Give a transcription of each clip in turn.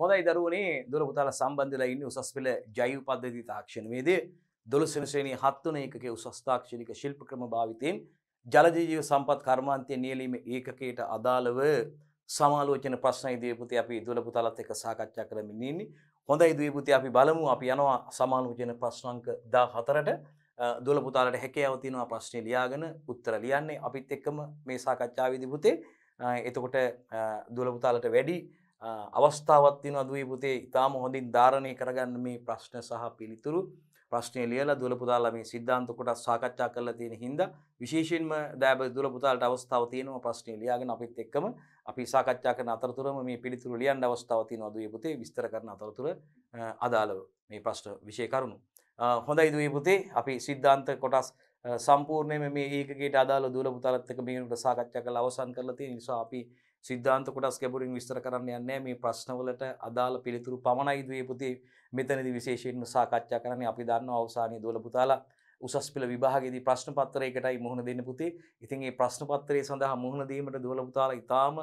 හොඳයි දරුවනේ දොළ පුතාල සම්බන්ධලා ඉන්න උසස් පෙළ ජෛව පද්ධති තාක්ෂණයේදී දොළොස්වන ශ්‍රේණියේ හත්වන ඒකකයේ උසස් තාක්ෂණික ශිල්ප ක්‍රම භාවිතයෙන් ජලජ ජීව සම්පත් කර්මාන්තය නියැලීම ඒකකයට අදාළව සමාලෝචන ප්‍රශ්න ඉදිරිපිට අපි දොළ පුතාලත් එක්ක සාකච්ඡා කරමින් ඉන්නේ. හොඳයි ඉදිරිපිට අපි බලමු අපි යනවා සමාලෝචන ප්‍රශ්න අංක 14ට දොළ පුතාලට හැකියාව තියෙනවා ප්‍රශ්නේ ලියාගෙන උත්තර ලියන්නේ අපිත් එක්කම මේ සාකච්ඡාවේදී පුතේ. එතකොට දොළ පුතාලට වැඩි අවස්ථාවත් තියෙනවා දුවේ පුතේ ඉතාම හොඳින් ධාරණය කරගන්න මේ ප්‍රශ්න සහ පිළිතුරු ප්‍රශ්නය ලියලා දුවල පුතාලා මේ සිද්ධාන්ත කොටස් සාකච්ඡා කරලා තියෙන හින්දා විශේෂයෙන්ම දෑබ දුවල පුතාලට අවස්ථාව තියෙනවා ප්‍රශ්නය ලියාගෙන අපිත් එක්කම අපි සාකච්ඡා කරන අතරතුරම මේ පිළිතුරු ලියන්න අවස්ථාව තියෙනවා දුවේ පුතේ විස්තර කරන අතරතුර අදාළව මේ ප්‍රශ්න විශේෂ කරුණු හොඳයි දුවේ පුතේ අපි සිද්ධාන්ත කොටස් සම්පූර්ණයම මේ ඒකගේට අදාළ දුවල පුතාලත් එක්ක මේකට සාකච්ඡා කරලා අවසන් කරලා තියෙන නිසා අපි සිද්ධාන්ත කොටස් ගැඹුරින් විස්තර කරන්න යන්නේ මේ ප්‍රශ්නවලට අදාළ පිළිතුරු පමණයි දුවේ පුතේ මෙතනදී විශේෂයෙන්ම සාකච්ඡා කරන්නේ අපි දන්නවා අවසානයේ දොළ පුතාලා උසස් පෙළ විභාගයේදී ප්‍රශ්න පත්‍රයකටයි මුහුණ දෙන්න පුතේ. ඉතින් මේ ප්‍රශ්න පත්‍රය සඳහා මුහුණ දීමට දොළ පුතාලා ඊටාම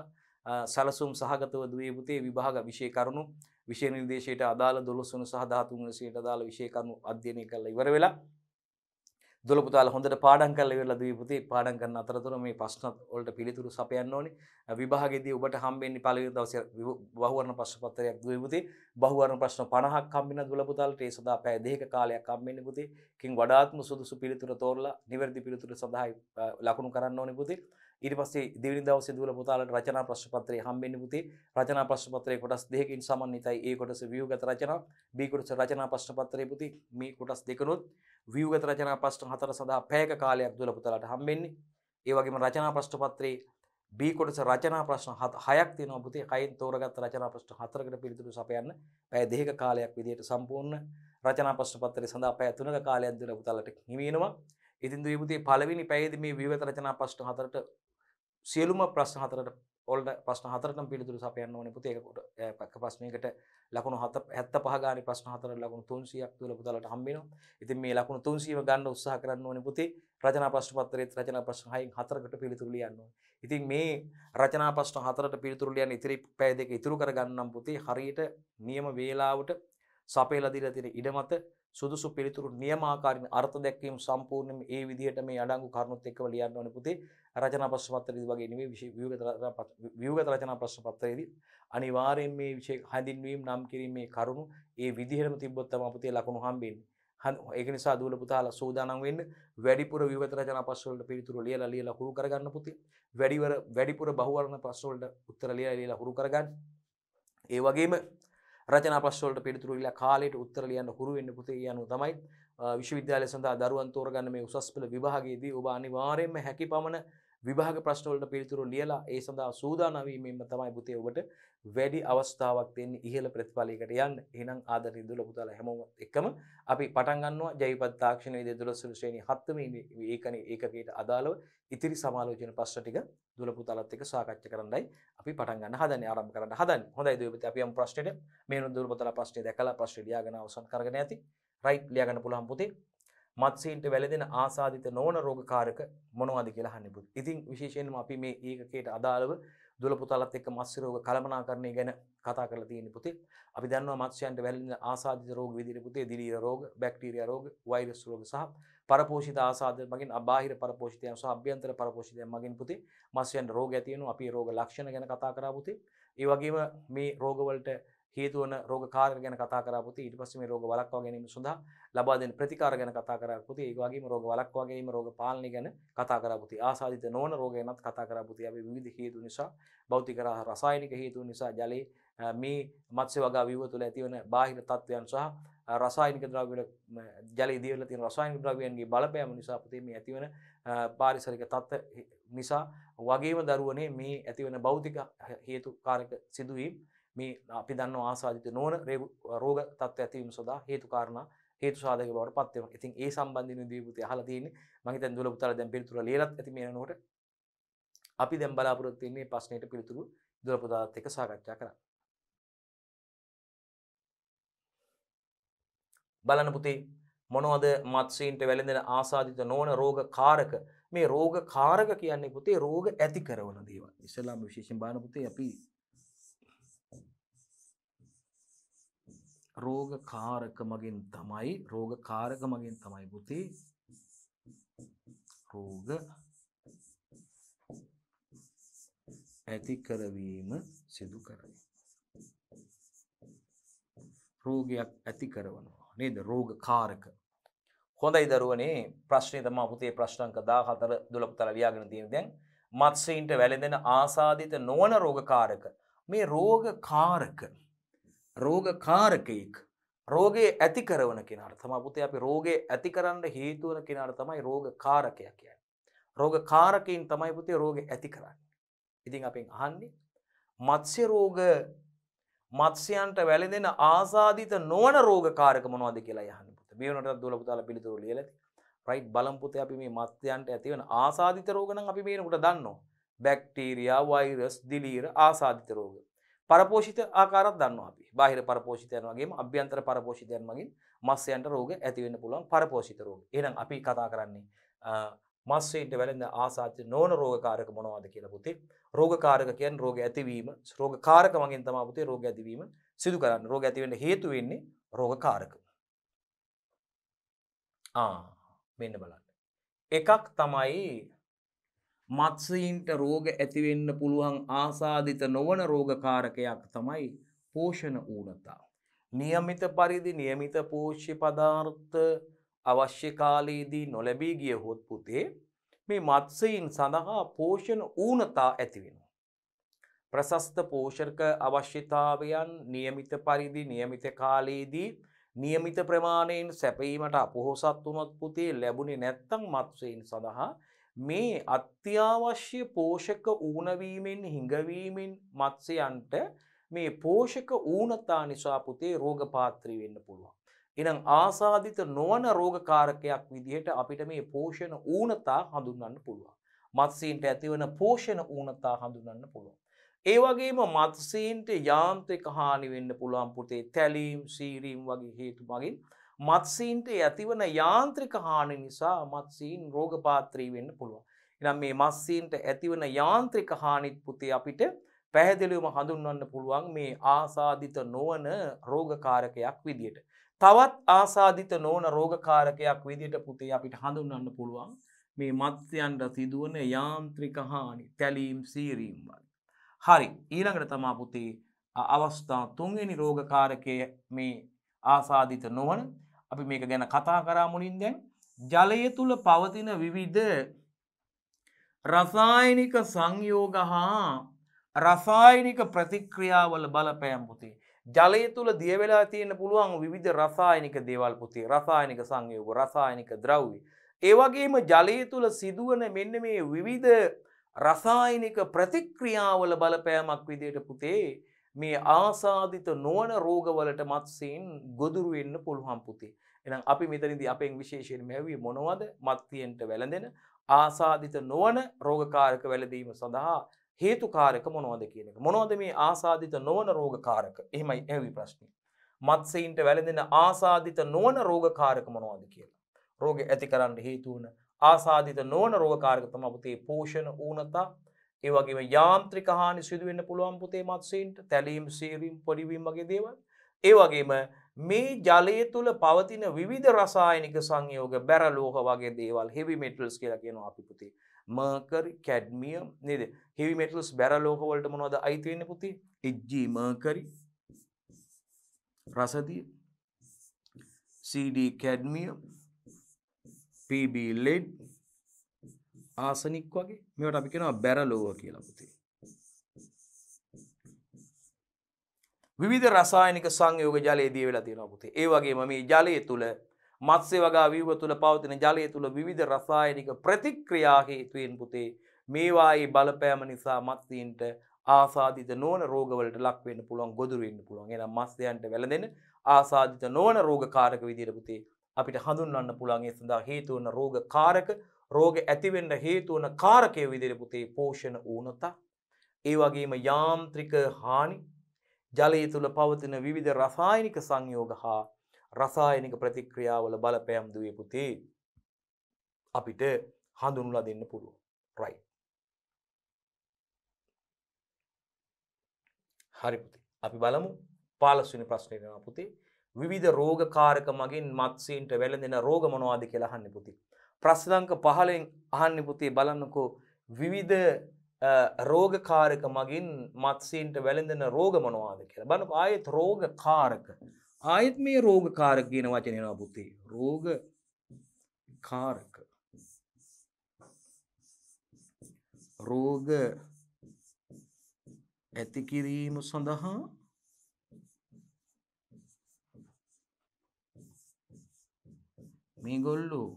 සැලසුම් සහගතව දුවේ පුතේ විභාග විෂය කරුණු විෂය නිර්දේශයට අදාළ 12 වෙනි සහ 13 වෙනි සියට අදාළ විෂය කරුණු අධ්‍යයනය කළා ඉවර වෙලා දොළපුතාල හොඳට පාඩන් කරලා ඉවරලා දීපුතේ පාඩම් කරන අතරතුර මේ ප්‍රශ්න වලට පිළිතුරු සපයන්න ඕනේ විභාගයේදී ඔබට හම්බෙන්නේ පළවෙනි දවසේ බහුවර්ණ ප්‍රශ්න පත්‍රයක් දුවේපුතේ බහුවර්ණ ප්‍රශ්න 50ක් හම්බෙන දොළපුතාලට ඒ සඳහා පැය දෙකක කාලයක් හම්බෙන්නේ පුතේ කින් වඩාත්ම සුදුසු පිළිතුර තෝරලා නිවැරදි පිළිතුර සඳහා ලකුණු කරන්න ඕනේ පුතේ ඊට පස්සේ දෙවෙනි දවසේ දුවල පුතාලට රචනා ප්‍රශ්න පත්‍රය හම්බෙන්න පුතේ රචනා ප්‍රශ්න පත්‍රය කොටස් දෙකකින් සමන්විතයි A කොටස ව්‍යුහගත රචනා B කොටස රචනා ප්‍රශ්න පත්‍රය පුතේ මේ කොටස් දෙකනොත් ව්‍යුහගත රචනා ප්‍රශ්න හතර සඳහා පැයක කාලයක් දුවල පුතාලට හම්බෙන්නේ ඒ වගේම රචනා ප්‍රශ්න පත්‍රයේ B කොටස රචනා ප්‍රශ්න 6ක් තියෙනවා පුතේ. කයින් තෝරගත්ත රචනා ප්‍රශ්න 4කට පිළිතුරු සපයන්න පැය දෙකක කාලයක් විදිහට සම්පූර්ණ රචනා ප්‍රශ්න පත්‍රය සඳහා පැය 3ක කාලයක් දුර පුතාලට හිමි වෙනවා. ඉතින් දුවේ පුතේ පළවෙනි පැයේදී මේ විවිධ රචනා ප්‍රශ්න 4ට සියලුම ප්‍රශ්න හතරට ඔල්ට ප්‍රශ්න හතරට පිළිතුරු සපයන්න ඕනේ පුතේ ඒකට පක්ක ප්‍රශ්නයකට ලකුණු 75 ගානේ ප්‍රශ්න හතරට ලකුණු 300ක් තුල පුතාලට හම්බෙනවා. ඉතින් මේ ලකුණු 300ම ගන්න උත්සාහ කරන්න ඕනේ පුතේ. රචනා ප්‍රශ්න පත්‍රයේත් රචනා ප්‍රශ්න 6න් 4කට පිළිතුරු ලියන්න ඕනේ. ඉතින් මේ රචනා ප්‍රශ්න හතරට පිළිතුරු ලියන්න ඉතිරි පැය දෙක ඉතුරු කරගන්න නම් පුතේ හරියට නියම වේලාවට සපයලා දීලා තියෙන ඉඩ මත සුදුසු පිළිතුරු නියමාකාරින් අර්ථ දැක්වීම සම්පූර්ණයෙන් ඒ විදිහට මේ අඩංගු කරුණුත් එක්කම ලියන්න ඕනේ පුතේ. රචනා ප්‍රශ්න පත්‍රයේදී වගේ නෙමෙයි විශේෂ ව්‍යුහගත රචනා ප්‍රශ්න පත්‍රයේදී අනිවාර්යෙන් මේ විශේෂ හැඳින්වීම් නම් කිරීමේ කරුණු ඒ විදිහටම තිබ්බොත් තමයි පුතේ ලකුණු හම්බෙන්නේ. ඒක නිසා දූල පුතාලා සූදානම් වෙන්න වැඩිපුර විවත රචනා ප්‍රශ්න වලට පිළිතුරු ලියලා ලියලා හුරු කරගන්න පුතේ. වැඩිවර වැඩිපුර බහුවර්ණ ප්‍රශ්න වලට උත්තර ලියලා ලියලා හුරු කරගන්න. ඒ වගේම රචනා ප්‍රශ්න වලට පිළිතුරු ලියලා කාලයට උත්තර ලියන්න හුරු වෙන්න පුතේ කියනවා තමයි විශ්වවිද්‍යාලය සඳහා දරුවන් තෝරගන්න මේ උසස් පෙළ විභාගයේදී ඔබ අනිවාර්යයෙන්ම හැකි පමණ විභාග ප්‍රශ්නවලට පිළිතුරු ලියලා ඒ සඳහා සූදානම් වීමෙන්ම තමයි පුතේ ඔබට වැඩි අවස්ථාවක් දෙන්නේ ඉහළ ප්‍රතිඵලයකට යන්න. එහෙනම් ආදරණීය දුල පුතාලා හැමෝම එක්කම අපි පටන් ගන්නවා ජෛවපත් තාක්ෂණ විද්‍යාව 12 වෙනි ශ්‍රේණිය 7 වෙනි ඒකනේ ඒකකයට අදාළව ඉතිරි සමාලෝචන ප්‍රශ්න ටික දුල පුතාලත් එක්ක සාකච්ඡා කරන්නයි අපි පටන් ගන්න හදන්නේ ආරම්භ කරන්න හදන්නේ. හොඳයි දුවපති අපි යම් ප්‍රශ්නෙට මේ දුල පුතාලා ප්‍රශ්නේ දැකලා ප්‍රශ්නේ ලියාගෙන අවසන් කරගෙන ඇති. රයිට් ලියාගන්න පුළුවන් පුතේ. මත්සීන්ට වැලදෙන ආසාධිත නොවන රෝගකාරක මොනවාද කියලා හන්න බුදු. ඉතින් විශේෂයෙන්ම අපි මේ ඒකකයට අදාළව දුල පුතාලත් එක්ක මත්ස්‍ය රෝග කළමනාකරණය ගැන කතා කරලා තියෙන පුතේ. අපි දන්නවා මත්ස්‍යයන්ට වැළඳෙන ආසාදිත රෝග විදිහට පුතේ දිලීර රෝග, බැක්ටීරියා රෝග, වෛරස් රෝග සහ පරපෝෂිත ආසාදිත මගින් අබාහිර පරපෝෂිතයන් සහ අභ්‍යන්තර පරපෝෂිතයන් මගින් පුතේ මත්ස්‍යයන්ට රෝග ඇති වෙනවා. අපි රෝග ලක්ෂණ ගැන කතා කරා පුතේ. ඒ වගේම මේ රෝගවලට හේතුවන රෝග කාරක ගැන කතා කරපුති ඊට පස්සේ මේ රෝග වළක්වා ගැනීම සඳහා ලබා දෙන ප්‍රතිකාර ගැන කතා කරපුති ඒ වගේම රෝග වළක්වා ගැනීම රෝග පාලනය ගැන කතා කරපුති ආසාදිත නොවන රෝග ගැනත් කතා කරපුති අපි විවිධ හේතු නිසා භෞතික රසායනික හේතු නිසා ජලයේ මේ මත්ස්‍ය වගා ව්‍යුහ තුළ ඇතිවන බාහිර තත්ත්වයන් සහ රසායනික ද්‍රව්‍ය ජලයේ දියවලා තියෙන රසායනික ද්‍රව්‍යයන්ගේ බලපෑම නිසා පුතේ මේ ඇතිවන පාරිසරික තත්ත්ව නිසා වගේම දරුවනේ මේ ඇතිවන භෞතික හේතු කාරක සිදුවීම් මේ අපි දන්න ආසාධිත නොවන රෝග තත්ව ඇතිවීම සොදා හේතුකාරණ හේතු සාධක බවට පත්වම ඉතින් ඒ සම්බන්ධන දීපති හලතියන මහිත දුල පුතර දැන් පිරිතුර ලේලත් ඇති මේ නොට අපි දැම් බලාපොරොත්තින්නේ පස්්නයට පිළිතුරු දුරපදාත් එක සාකච්ඡා කර බලන පුතේ මොනවද මත්සීන්ට වැළඳෙන ආසාධිත නොවන රෝග කාරක මේ රෝග කාරක කියන්නේ පුතේ රෝග ඇති කරවන දේවල් ඉස්ලාම් විශේෂෙන් බාන පුතේ අපි රෝගකාරක මගින් තමයි රෝගකාරක මගින් තමයි පුතේ රෝග ඇති කරවීම සිදු කරයි. රෝගයක් ඇති කරවනවා නේද රෝගකාරක හොඳයි දරුවනේ ප්‍රශ්නය තම පුතේ ප්‍රශ්නංක දා හතර දුලප තල ලියාගෙන තියෙන දැන් මත්සීන්ට වැළඳෙන ආසාධිත නොවන රෝගකාරක මේ රෝගකාරක රෝගකාරකයෙක් රෝගයේ ඇති කරවන කෙනාට තමයි පුතේ අපි රෝගේ ඇති කරන්න හේතු වෙන කෙනාට තමයි රෝග කාරකය කියන්නේ. රෝග කාරකයින් තමයි පුතේ රෝගේ ඇති කරන්නේ. ඉතින් අපෙන් අහන්නේ මත්ස්‍ය රෝග මත්ස්‍යයන්ට වැළඳෙන ආසාදිත නොවන රෝග කාරක මොනවද කියලා අහන්න පුතේ. මේ වෙනකොටත් දුවලා පුතාලා පිළිතුරු ලියලා තියෙනවා. රයිට් බලමු පුතේ අපි මේ මත්ස්‍යයන්ට ඇති වෙන ආසාදිත රෝග නම් අපි මේනකට දන්නවා. බැක්ටීරියා, වෛරස්, දිලීර ආසාදිත රෝග. පරපෝෂිත ආකාරත් දන්නවා අපි. බාහිර පරපෝෂිතයන් වගේම අභ්‍යන්තර පරපෝෂිතයන් මගින් මස්යන්ට රෝග ඇති වෙන්න පුළුවන් පරපෝෂිත රෝග. එහෙනම් අපි කතා කරන්නේ මස්වීන්ට වැළඳ ආසාති නොවන රෝගකාරක මොනවද කියලා පුතේ. රෝගකාරක කියන්නේ රෝග ඇතිවීම. රෝගකාරක මගින් තමයි පුතේ රෝග ඇතිවීම සිදු කරන්නේ. රෝග ඇති වෙන්න හේතු වෙන්නේ රෝගකාරක. ආ මෙන්න බලන්න. එකක් තමයි මත්ස්‍යීන්ට රෝග ඇතිවෙන්න පුළුවන් ආසාධිත නොවන රෝගකාරකයක් තමයි පෝෂණ ඌනතා. නියමිත පරිදි නියමිත පෝෂ්‍ය පදාර්ථ අවශ්‍යකාලයේදී නොලැබී ගිය හොත් පුතේ මේ මත්සයින් සඳහා පෝෂණ ඌනතා ඇතිවෙන. ප්‍රසස්ත පෝෂර්ක අවශ්‍යතාවයන් නියමිත පරිදි නියමිත කාලයේදී නියමිත ප්‍රමාණයෙන් සැපීමට අපොහොසත් වනොත් පුතේ ලැබුණේ නැත්තං මත්සයින් සඳහා මේ අත්‍යවශ්‍ය පෝෂක ඌනවීමෙන් හිඟවීමෙන් මත්සයන්ට මේ පෝෂක ඌනතා නිසා පුතේ රෝගපාත්‍රී වෙන්න පුළුවන්. එනම් ආසාධිත නොවන රෝගකාරකයක් විදිහට අපිට මේ පෝෂණ ඌනතා හඳුන්වන්න පුළුවන්. මත්සීන්ට ඇතිවන පෝෂණ ඌනතා හඳුන්වන්න පුළුවන්. ඒ වගේම මත්සීන්ට යාන්ත්‍රික හානි වෙන්න පුළුවන් පුතේ තැලීම්, සීරීම් වගේ හේතු මගින් මත්සීන්ට ඇතිවන යාන්ත්‍රික හානි නිසා මත්සීන් රෝගපාත්‍රී වෙන්න පුළුවන්. එනම් මේ මත්සීන්ට ඇතිවන යාන්ත්‍රික හානිත් පුතේ අපිට පැහැදිලිවම හඳුන්වන්න පුළුවන් මේ ආසාධිත නොවන රෝගකාරකයක් විදියට. තවත් ආසාධිත නොවන රෝගකාරකයක් විදියට පුතේ අපිට හඳුන්වන්න පුළුවන් මේ මත්ස්‍යයන්ට සිදුවන යාන්ත්‍රික හානි තැලීම් සීරීම් වල. හරි ඊළඟට තමා පුතේ අවස්ථා තුන්වෙනි රෝගකාරකය මේ ආසාධිත නොවන අපි මේක ගැන කතා කරාමුලින් දැන් ජලය තුළ පවතින විවිධ රසායනික සංයෝග හා රසායනික ප්‍රතික්‍රියාවල බලපෑම් පුතේ. ජලය තුළ දියවෙලා තියෙන පුළුවන් විධ රසායනික දේවල් පුතේ රසායනික සංයෝග රසායනික ද්‍රව්වි. ඒවගේම ජලය තුළ සිදුවන මෙන්න මේ විවිධ රසායනික ප්‍රතික්‍රියාවල බලපෑමක් විදියට පුතේ මේ ආසාධිත නොවන රෝගවලට මත්සයෙන් ගොදුරු වෙන්න පුළුවන් පුතේ. එහෙනම් අපි මෙතනදී අපෙන් විශේෂයෙන් මෙවි මොනවද? මත්තියෙන්ට වැළඳෙන ආසාධිත නොවන රෝගකාරක වැළඳීම සඳහා හේතුකාරක මොනවද කියන එක. මොනවද මේ ආසාධිත නොවන රෝගකාරක? එහෙමයි එහි ප්‍රශ්නේ. මත්සෙයින්ට වැළඳෙන ආසාධිත නොවන රෝගකාරක මොනවද කියලා. රෝග ඇති කරන්න හේතු වන ආසාධිත නොවන රෝගකාරක තමයි පුතේ පෝෂණ ඌනතා, ඒවගේම යාන්ත්‍රික හානි සිදුවෙන්න පුළුවන් පුතේ මත්සීන්ට තැලීම් සේරීම් පොඩිවීම් වගේ දේවල්. ඒවගේම මේ ජලය තුළ පවතින විධ රසායනික සංයෝග බැරලෝහ වගේ දේවල් හෙවි මෙටල්ස් කියලා කියනවා අපි පුති. මර්කරි කැඩ්මියම් නේද හෙවි මෙටල්ස් බැරලෝහවලට මොනවද අයිතිවෙන්න පුති එජ්ජී මර්කරි රසදිය CD cadmium PB lead arsenic වගේ මේවට අපි කියනවා බැරලෝව කියලා පුතේ. විවිධ රසායනික සංයෝග ජලයේ දිය වෙලා තියෙනවා පුතේ. ඒ වගේම මේ ජලය තුල මත්ස්‍ය වගා ව්‍යුහ තුල පවතින ජලය තුල විවිධ රසායනික ප්‍රතික්‍රියා හේතුයෙන් පුතේ මේවායේ බලපෑම නිසා මත්ස්‍යන්ට ආසාධිත නොවන රෝගවලට ලක් වෙන්න පුළුවන් ගොදුරු වෙන්න පුළුවන්. එහෙනම් මත්ස්‍යයන්ට වැළඳෙන ආසාධිත නොවන රෝගකාරක විදිහට පුතේ අපිට හඳුන්වන්න පුළුවන් ඒ සඳහා හේතු වන රෝගකාරක රෝග ඇතිවෙන්න හේතුවන කාරකය විදිර පුතේ පෝෂණ ඌනතා. ඒ වගේම යාන්ත්‍රික හානි ජලය තුළ පවතින විවිධ රසායනික සංයෝග හා රසායනික ප්‍රතික්‍රියාවල බලපෑම් දුවේ පුතේ අපිට හඳුනුලා දෙන්න පුළුව රයි. හරිපුති අපි බලමු පාලස්වනි ප්‍රශ්නයවා පුතේ විධ රෝගකාරක මගින් මත්සීන්ට වැලඳෙන රෝගමනවාද කියලාහන්න පුති ප්‍රශ්නංක පහලෙන් අහන්න පුතේ බලන්නකෝ විවිධ රෝගකාරක මගින් මත්සීන්ට වැළඳෙන රෝගමනවාද කියලා බන ආයත් රෝගකාරක ආයත් මේ රෝගකාරක කියන වචනයවා පුතේ රෝග කාරක රෝග ඇතිකිරීම සඳහා මේගොල්ලෝ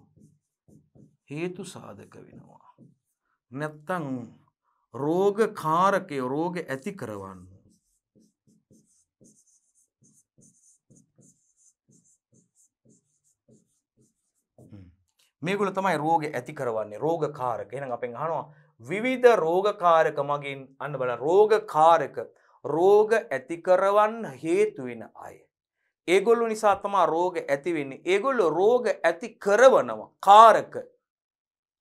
හේතු සාධක වෙනවා. නැත්තං රෝග කාරකය රෝග ඇති කරවන්න. මේගුල තමයි රෝග ඇති කරවන්නේ රෝග කාරක එන අපෙන් හනවා විවිධ රෝගකාරක මගින් අන්න බල රෝග කාරක රෝග ඇති කරවන්න හේතුවෙන අය. ඒගොල්ලු නිසා තමා රෝග ඇතිවෙන්නේ ඒගොල්ලු රෝග ඇති කරවනවා කාරක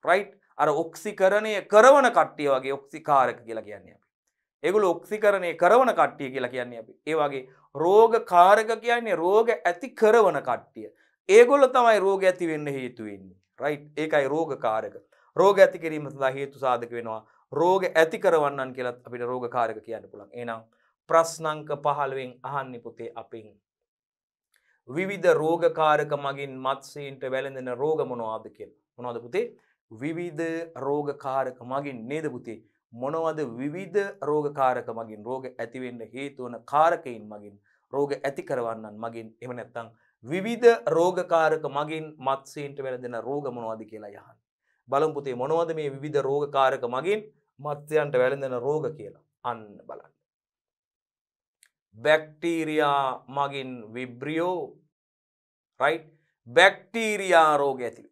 රයිට් අර ඔක්සිකරණය කරවන කට්ටිය වගේ ඔක්සිකාරක කියලා කියන්නේ අපි. ඒගොල්ලෝ ඔක්සිකරණය කරවන කට්ටිය කියලා කියන්නේ අපි. ඒ වගේ රෝගකාරක කියන්නේ රෝග ඇති කරවන කට්ටිය. ඒගොල්ලෝ තමයි රෝග ඇති වෙන්න හේතු වෙන්නේ. රයිට්. ඒකයි රෝගකාරක. රෝග ඇති කිරීම සඳහා හේතු සාධක වෙනවා. රෝග ඇති කරවන්නන් කියලා අපිට රෝගකාරක කියන්න පුළුවන්. එහෙනම් ප්‍රශ්නංක 15න් අහන්න පුතේ අපෙන්. විවිධ රෝගකාරක මගින් මත්ස්‍යීන්ට වැළඳෙන රෝග මොනවාද කියලා. මොනවද පුතේ? විවිධ රෝගකාරක මගින් නේද පුතේ මොනවද විවිධ රෝගකාරක මගින් රෝග ඇතිවෙන්න හේතුවන කාරකයින් මගින් රෝග ඇති කරවන්නන් මගින් එම නැත්තං විවිධ රෝගකාරක මගින් මත්සේන්ට වැරදෙන රෝග මොනවද කියලා යහන් බලම්පුතේ මොනවද මේ විධ රෝගකාරක මගින් මත්ස්‍යයන්ට වැළඳෙන රෝග කියලා අන්න බලන්න බැක්ටීරයා මගින් විබ්‍රියෝ රයි් බැක්ටීරයා රෝග ඇතිව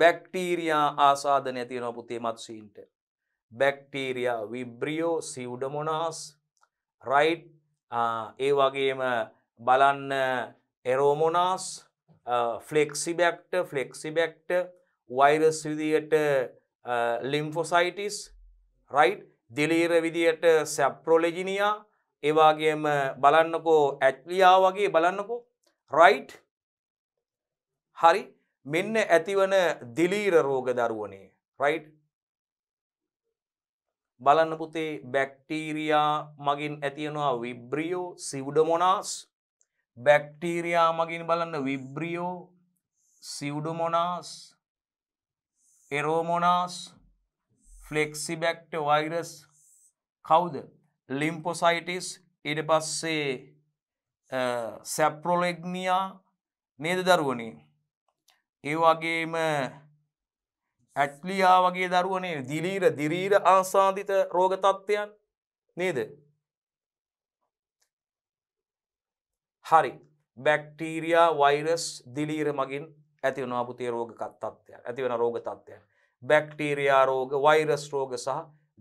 බැක්ටීරයා ආසාධන ඇතියෙන පුතේ මත්සීන්ට බැක්ටීරයා විබ්‍රියෝ සිව්ඩමොනාස් රයිට් ඒ වගේම බලන්න එරෝමොනාස් ෆලෙක්සි බැක්ට ෆලෙක්සි බැක්ට වෛරස් විදියට ලිම්ෆොසයිටිස් රයි් දිලීර විදියට සැප්‍රෝලෙජිනියා ඒවාගේම බලන්නකෝ ඇත්ලියා වගේ බලන්නකෝ රයිට් හරි මෙන්න ඇතිවන දිලීර රෝග දරුවනේ රයි් බලන්න පුතේ බැක්ටීරයා මගින් ඇතියනවා විබ්‍රියෝ සිව්ඩමොනාස් බැක්ටීරයා මගින් බලන්න විබ්‍රියෝ සිව්ඩමොනාස් එරෝමොනාස් ෆලෙක්සි බැක්ට වෛරස් කවුද ලිම්පොසයිටිස් ඉඩ පස්සේ සැප්‍රොලෙග්නියා නේද දරුවනේ ඒ වගේම ඇට්ලියා වගේ දරුවනේ දිලීර දිරීර ආසාධිත රෝග තත්ත්වයන් නේද හරි බැක්ටීරයා වෛරස් දිලීර මගින් ඇති වනාපුතේ රෝගකත් තත්ත්වයන් ඇති වෙන රෝග තත්ත්වයන් බැක්ටීරයා රෝග වෛරස් රෝග සහ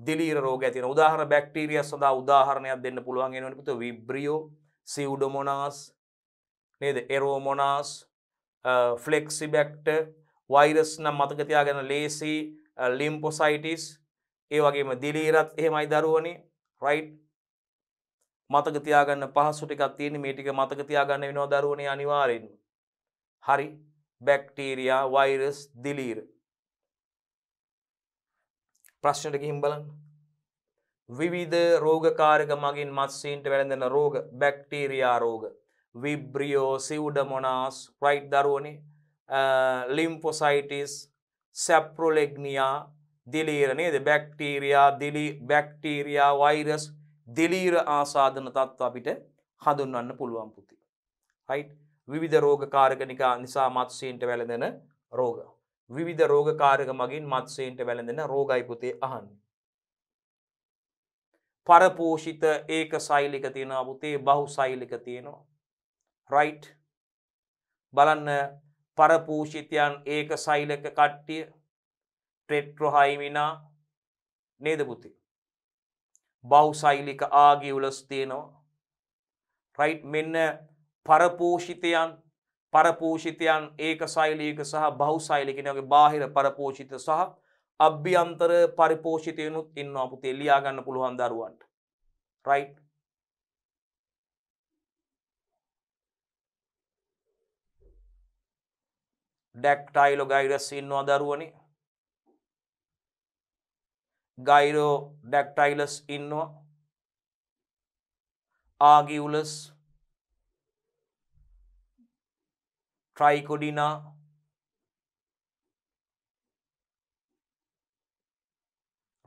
දිලීර රෝග ඇතින උදාහර බැක්ටීරිය සඳහා උදාහරණයක් දෙන්න පුළුවන් එනවනි පුතු විබ්‍රියෝ සිව්ඩොමොනාස් නේද එරෝමොනාස් ෆලෙක්සිබැක්ට වෛරස් නම් මතකතියාගෙන ලේසි ලිම්පොසයිටිස් uh, ඒ වගේම දිලීරත් එහෙමයි දරුවනි රයිට් මතකතියාගන්න පහසුටිකත් තියෙන මේටික මතකතියාගන්න වෙනවා දරුවනේ අනිවාරෙන් හරි බැක්ටීරයා වෛරස් දිලීර ප්‍රශ්නට ගිහිම් බලන්න විවිධ රෝගකාරක මගින් මත්සීන්ට වැළඳෙන රෝග බැක්ටීරයා රෝග විබ්‍රියෝ සිව්ඩමොනාස් ප්‍රයිට් දරුවනි ලිම්පොසයිටිස් සැප්‍රොලෙග්නියා දිලීරණේද බැක්ටීරයා දිලි බැක්ටීරයා වෛරස් දිලීර ආසාධන තත්ව අපිට හඳුන්වන්න පුළුවන් පුති. හයි් විවිධ රෝගකාරගනිකා නිසා මත්සේන්ට වැළඳෙන රෝග. විවිධ රෝගකාරක මගින් මත්සේන්ට වැළඳෙන රෝගයි පුතේ අහන්න. පරපෝෂිත ඒක සෛලික තියෙනවා පුතේ බහු සෛලික තියෙනවා. රයිට් බලන්න පරපූෂිතයන් ඒක සයිලක කට්ටිය ටෙට්‍රොහයිමිනා නේදපුති බෞසයිලික ආගිවුලස්තියනවා රයිට් මෙන්න පරපෝෂිතයන් පරපෝෂිතයන් ඒක සයිලීක සහ බෞසයිලිකෙනගේ බාහිර පරපෝෂිත සහ අභ්‍යන්තර පරිපෝෂිතයනුත් ඉන්න අපපුතේ ලියාගන්න පුළුවන් දරුවන්ට රයිට් ඩැක්ටයිලෝ ගයිරස් ඉන්නවා දරුවනි ගයිරෝ ඩැක්ටයිලස් ඉන්නවා ආගිවුලස් ට්‍රයිකොඩිනා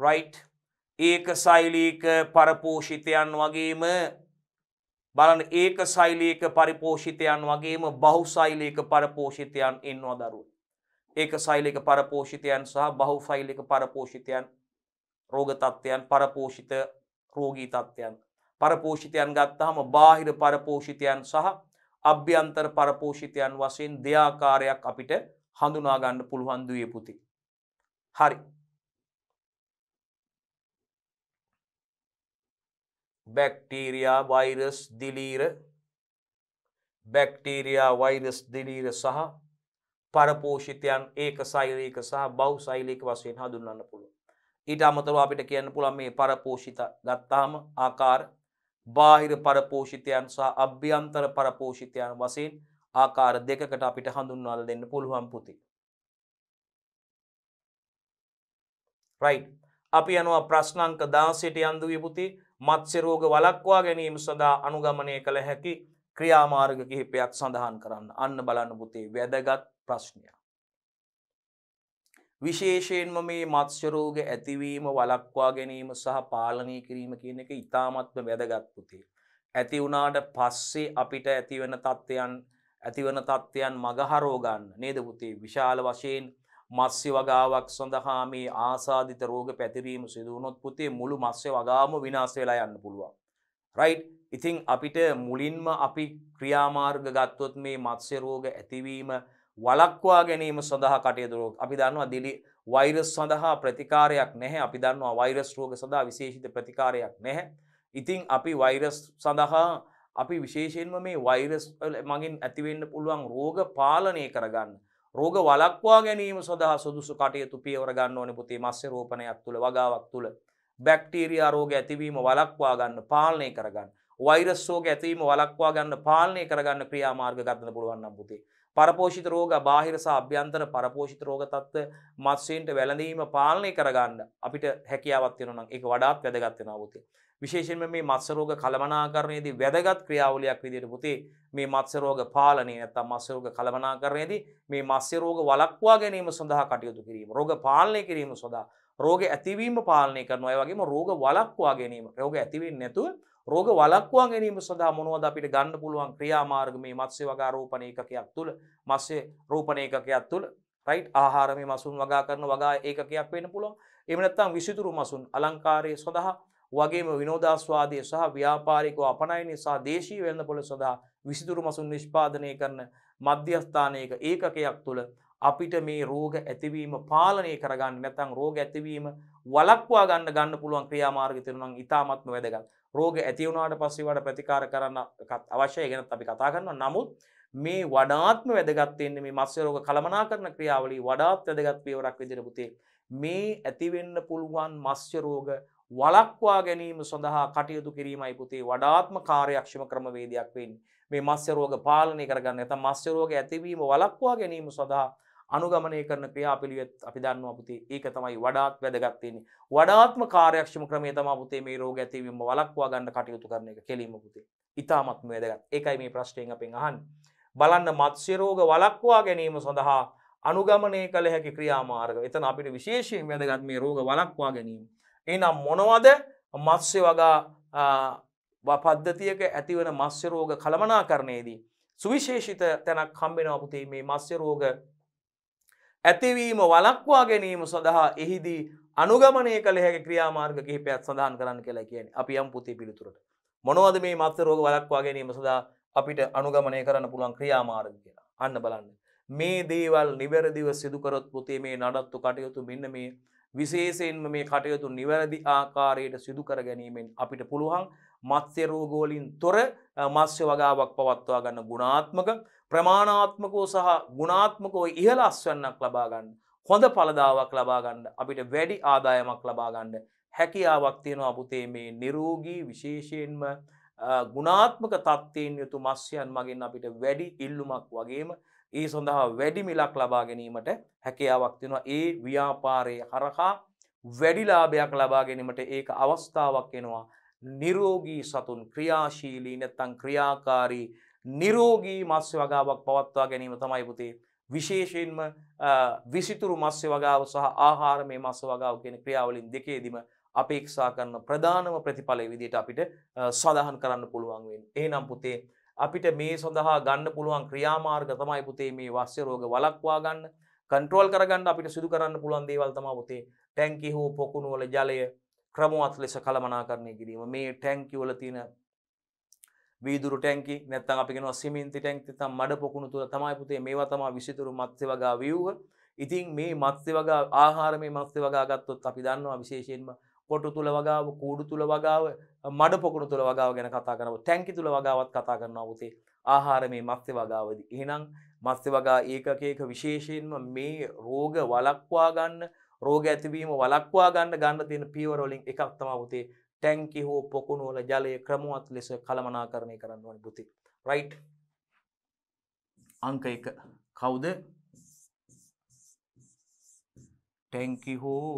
රයිට් ඒක සයිලීක පරපෝෂිතයන් වගේම බලන්න ඒක සෛලයක පරිපෝෂිතයන් වගේම බහු සෛලයක පරපෝෂිතයන් එන්නවා දරුව. ඒක සෛලක පරපෝෂිතයන් සහ බහු ෆයිලක පරපෝෂිතයන් රෝගතත්වයන් පරපෝෂිත රෝගී තත්ත්වයන්. පරපෝෂිතයන් ගත්තහම බාහිර පරපෝෂිතයන් සහ අභ්‍යන්තර පරපෝෂිතයන් වසයෙන් දෙයාකාරයක් අපිට හඳුනාගන්න පුළුවන් දුවපුති. හරි බැක්ටීරයා වෛරස් දිලීර බැක්ටීරයා වෛරස් දිලීර සහ පරපෝෂිතයන් ඒක සෛරයක සහ බෞ් සෛලික වශයෙන් හඳුන්න්න පුළුව. ඊට අමතරව අපිට කියන්න පුළන් මේ පරපෝෂිත ගත්තාම ආකාර බාහිර පරපෝෂිතයන් සහ අභ්‍යන්තර පරපෝෂිතයන් වසයෙන් ආකාර දෙකකට අපිට හඳුන්වල දෙන්න පුළුවන් පුති. රයි අපි යනවා ප්‍රශ්නංක දාසයට යන්දුවය පුති මත්සරෝග වලක්වා ගැනීම සඳහා අනුගමනය කළ හැකි ක්‍රියාමාර්ග කිහිපයක් සඳහන් කරන්න අන්න බලන්න පුතේ වැදගත් ප්‍රශ්නය. විශේෂයෙන්ම මේ මත්ස්‍යරෝග ඇතිවීම වලක්වා ගැනීම සහ පාලනය කිරීම කියන එක ඉතාමත්ම වැදගත් පුතේ. ඇති වුණාට පස්සේ අපිට ඇතිවන තත්ත්වයන් ඇතිවන තත්ත්වයන් මගහරෝගන්න නේද පුතේ විශාල වශයෙන් මස්්‍ය වගාවක් සඳහා මේ ආසාධිත රෝග පැතිරීම සිදුවනොත් පුතේ මුළු මස්්‍ය වගාම විනාශ වෙලා යන්න පුළුවන්. රයිට් ඉතිං අපිට මුලින්ම අපි ක්‍රියාමාර්ග ගත්තොත් මේ මත්ස්‍ය රෝග ඇතිවීම වලක්වා ගැනීම සඳහා කටයුතුරෝ අපි දන්නවා දිලි වෛරස් සඳහා ප්‍රතිකාරයක් නැහැ අපි දන්නවා වෛරස් රෝග සඳහා විශේෂිත ප්‍රතිකාරයක් නැහැ ඉතිං අපි වෛරස් සඳහා අපි විශේෂයෙන්ම මේ වෛරස් මගින් ඇතිවෙන්න පුළුවන් රෝග පාලනය කරගන්න රෝග වලක්වා ගැනීම සඳහා සුදුසු කටයුතු පියවර ගන්න ඕනේ පුතේ මත්ස්‍ය රෝපණයක් තුල වගාවක් තුල බැක්ටීරියා රෝග ඇතිවීම වලක්වා ගන්න පාලනය කරගන්න වෛරස් රෝග ඇතිවීම වලක්වා ගන්න පාලනය කරගන්න ක්‍රියාමාර්ග ගන්න පුළුවන් නම් පුතේ පරපෝෂිත රෝග බාහිර සහ අභ්‍යන්තර පරපෝෂිත රෝග තත්ත්ව මත්ස්‍යන්ට වැළඳීම පාලනය කරගන්න අපිට හැකියාවක් තියෙනවා නම් ඒක වඩාත් වැදගත් වෙනවා පුතේ විශේෂෙන්ම මේ මත්සරෝග කළමනාකරණයේදී වැදගත් ක්‍රියාවලියක් විදියට පුතේ මේ මත්සරෝග පාලනය නැත්තම් මත්සරෝග කළමනාකරණයේදී මේ මත්ස්‍යරෝග වළක්වා ගැනීම සඳහා කටයුතු කිරීම රෝග පාලනය කිරීම සඳහා රෝග ඇතිවීම පාලනය කරනවා ඒ වගේම රෝග වළක්වා ගැනීම රෝග ඇතිවෙන්නේ නැතුව රෝග වලක්වා ගැනීම සඳහා මොනවද අපිට ගන්න පුළුවන් ක්‍රියාමාර්ග මේ මත්ස්‍ය වගා රෝපණ ඒකකයක් තුල මත්ස්‍ය රෝපණ ඒකකයක් තුල රයිට් ආහාර මේ මසුන් වගා කරන වගා ඒකකයක් වෙන්න පුළුවන් එහෙම නැත්නම් විසිතුරු මසුන් අලංකාරයේ සඳහා වගේම විනෝදාස්වාදය සහ ව්‍යාපාරිකව අපනයනය සහ දේශී වෙළඳ පොළ සඳහා විසිතුරු මසුන් නිෂ්පාදනය කරන මධ්‍යස්ථානයක ඒකකයක් තුළ අපිට මේ රෝග ඇතිවීම පාලනය කරගන්න නැතන් රෝග ඇතිවීම වලක්වා ගන්න ගන්න පුළුවන් ක්‍රියාමාර්ග තිරුණන් ඉතාමත්ම වැදගත් රෝග ඇතිවුණට පස්සවට ප්‍රතිකාර කරන්න අවශ්‍ය ගැනත් අපි කතා කරන්න නමුත් මේ වඩාත්ම වැදගත්තයන්නේ මේ මත්සයරෝග කළමනා කරන ක්‍රියාවලි වඩාත් වැදගත් පියවරක් විදිරපුතේ මේ ඇතිවෙන්න පුළුවන් මස්්‍යරෝග වලක්වා ගැනීම සඳහා කටයුතු කිරීමයි පුතේ වඩාත්ම කාර්යක්ෂම ක්‍රමවේදයක් වෙන්නේ. මේ මත්ස්‍ය රෝග පාලනය කරගන්න නැත්නම් මත්ස්‍ය රෝග ඇතිවීම වලක්වා ගැනීම සඳහා අනුගමනය කරන ක්‍රියාපිළිවෙත් අපි දන්නවා පුතේ. ඒක තමයි වඩාත් වැදගත් වෙන්නේ. වඩාත්ම කාර්යක්ෂම ක්‍රමය තමයි පුතේ මේ රෝග ඇතිවීම වලක්වා ගන්න කටයුතු කරන එක කෙලින්ම පුතේ. ඊටාත්ම වැදගත්. ඒකයි මේ ප්‍රශ්නයෙන් අපෙන් අහන්නේ. බලන්න මත්ස්‍ය රෝග වලක්වා ගැනීම සඳහා අනුගමනය කළ හැකි ක්‍රියාමාර්ග. එතන අපිට විශේෂයෙන් වැදගත් මේ රෝග වලක්වා ගැනීම. එනම් මොනවද මත්ස්‍ය වගා පද්ධතියක ඇතිවන මස්්‍යරෝග කළමනා කරණයේදී. සුවිශේෂිත තැනක් කම්බෙනවපුතේ මේ මස්්‍යරෝග ඇතිවීම වලක්වා ගැනීම සඳහා එහිදී අනුගමනය කළ හැකි ක්‍රියාමාර්ග කිහිපයක් සඳහන් කරන්න කියලා කියන්නේ අපි යම් පුතේ පිළිතුරට. මොනවද මේ මත්ස්‍යරෝග වලක්වා ගැනීම සඳහා අපිට අනුගමනය කරන්න පුළුවන් ක්‍රියාමාර්ග කියලා අන්න බලන්න. මේ දේවල් නිවැරදිව සිදුකරොත් පුතේ මේ නඩත්තු කටයුතු මෙන්න මේ විශේෂයෙන්ම මේ කටයුතු නිවැරදි ආකාරයට සිදුකර ගැනීමෙන් අපිට පුළුවන් මත්ස්‍යරෝගෝලින් තොර මස්්‍ය වගාවක් පවත්වා ගන්න ගුණාත්මක ප්‍රමාණාත්මකෝ සහ ගුණාත්මකෝ ඉහළ අස්වන්නක් ලබාගන්න හොඳ පලදාවක් ලබාගන්න අපිට වැඩි ආදායමක් ලබාගන්න හැකියාවක් තියෙනවා පුතේ මේ නිරෝගී විශේෂයෙන්ම ගුණාත්මක තත්ත්වයෙන් යුතු මස්්‍යයන් මගින් අපිට වැඩි ඉල්ලුමක් වගේම ඒ සඳහා වැඩි මිලක් ලබා ගැනීමට හැකියාවක් තියෙනවා ඒ ව්‍යාපාරය හරහා වැඩි ලාභයක් ලබා ගැනීමට ඒක අවස්ථාවක් වෙනවා නිරෝගී සතුන් ක්‍රියාශීලී නැත්නම් ක්‍රියාකාරී නිරෝගී මත්ස්‍ය වගාවක් පවත්වා ගැනීම තමයි පුතේ විශේෂයෙන්ම විසිතුරු මත්ස්‍ය වගාව සහ ආහාරමය මස් වගාව කියන ක්‍රියාවලින් දෙකේදීම අපේක්ෂා කරන ප්‍රධානම ප්‍රතිඵලය විදිහට අපිට සඳහන් කරන්න පුළුවන් වෙන්නේ. එහෙනම් පුතේ අපිට මේ සඳහා ගන්න පුළුවන් ක්‍රියාමාර්ග තමයි පුතේ මේ වස්්‍ය රෝග වලක්වා ගන්න කන්ට්‍රෝල් කරගන්න අපිට සිදු කරන්න පුළුවන් දේවල් තම පුතේ ටැන්කි හෝ පොකුණු වල ජලය ක්‍රමවත් ලෙස කළමනාකරණය කිරීම මේ ටැන්කිවල තියෙන වීදුරු ටැන්කි නැත්තන් අපිෙනවා සිමින්ති ටැන්ක්ති තම් මඩ පොකුණු තුළ තමයි පුතේ මේ තමා විසිතුරු මත්්‍ය වගා වියව ඉතින් මේ මත්්‍ය වගා ආහාර මේ මත්්‍ය වගාගත්තොත් අපි දන්නවා විශේෂයෙන්ම කොටු තුළ වගාව කූඩු තුළ වගාව මඩ පොකුණු තුළ වගාව ගැන කතා කරනවා තැන්කි තුළ වගාවත් කතා කරනවා පුතේ ආහාර මේ මත්ස්‍ය වගාවදී එහෙනම් මත්ස්‍ය වගා ඒකකයක විශේෂයෙන්ම මේ රෝග වලක්වා ගන්න රෝග ඇතිවීම වලක්වා ගන්න ගන්න තියෙන පියවරවලින් එකක් තමයි පුතේ ටැංකි හෝ පොකුණු වල ජලය ක්‍රමවත් ලෙස කළමනාකරණය කරන්න ඕනේ පුතේ රයිට් අංක 1 කවුද ටැංකි හෝ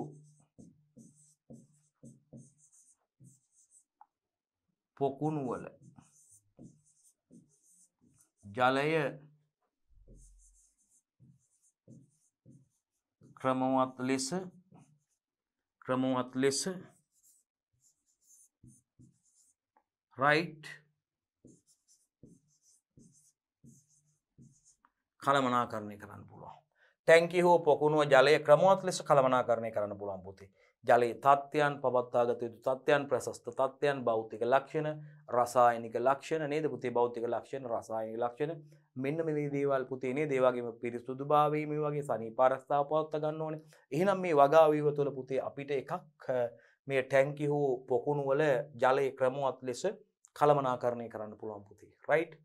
පොකුණුවල ජලය ක්‍රමවත් ලෙස ක්‍රමවත් ලෙස රයිට් කළමනාකරණය කරන්න පුළුවන් ටැංකි හෝ පොකුණුව ජලය ක්‍රමවත් ලෙස කළමනාකරණය කරන්න පුළුවන් පුතේ ජලයේ තත්ත්වයන් පවත්වාගත යුතු තත්ත්වයන් ප්‍රශස්ත තත්ත්වයන් භෞතික ලක්ෂණ රසායනික ලක්ෂණ නේද පුතේ භෞතික ලක්ෂණ රසායනික ලක්ෂණ මෙන්න මේ දේවල් පුතේ නේද ඒ වගේම පිරිසුදුභාවය මේ වගේ සනීපාරස්ථාව පවත්වා ගන්න ඕනේ එහෙනම් මේ වගාවීව තුළ පුතේ අපිට එකක් මේ ටැංකි හෝ පොකුණු වල ජලයේ ක්‍රමවත් ලෙස කළමනාකරණය කරන්න පුළුවන් පුතේ රයිට්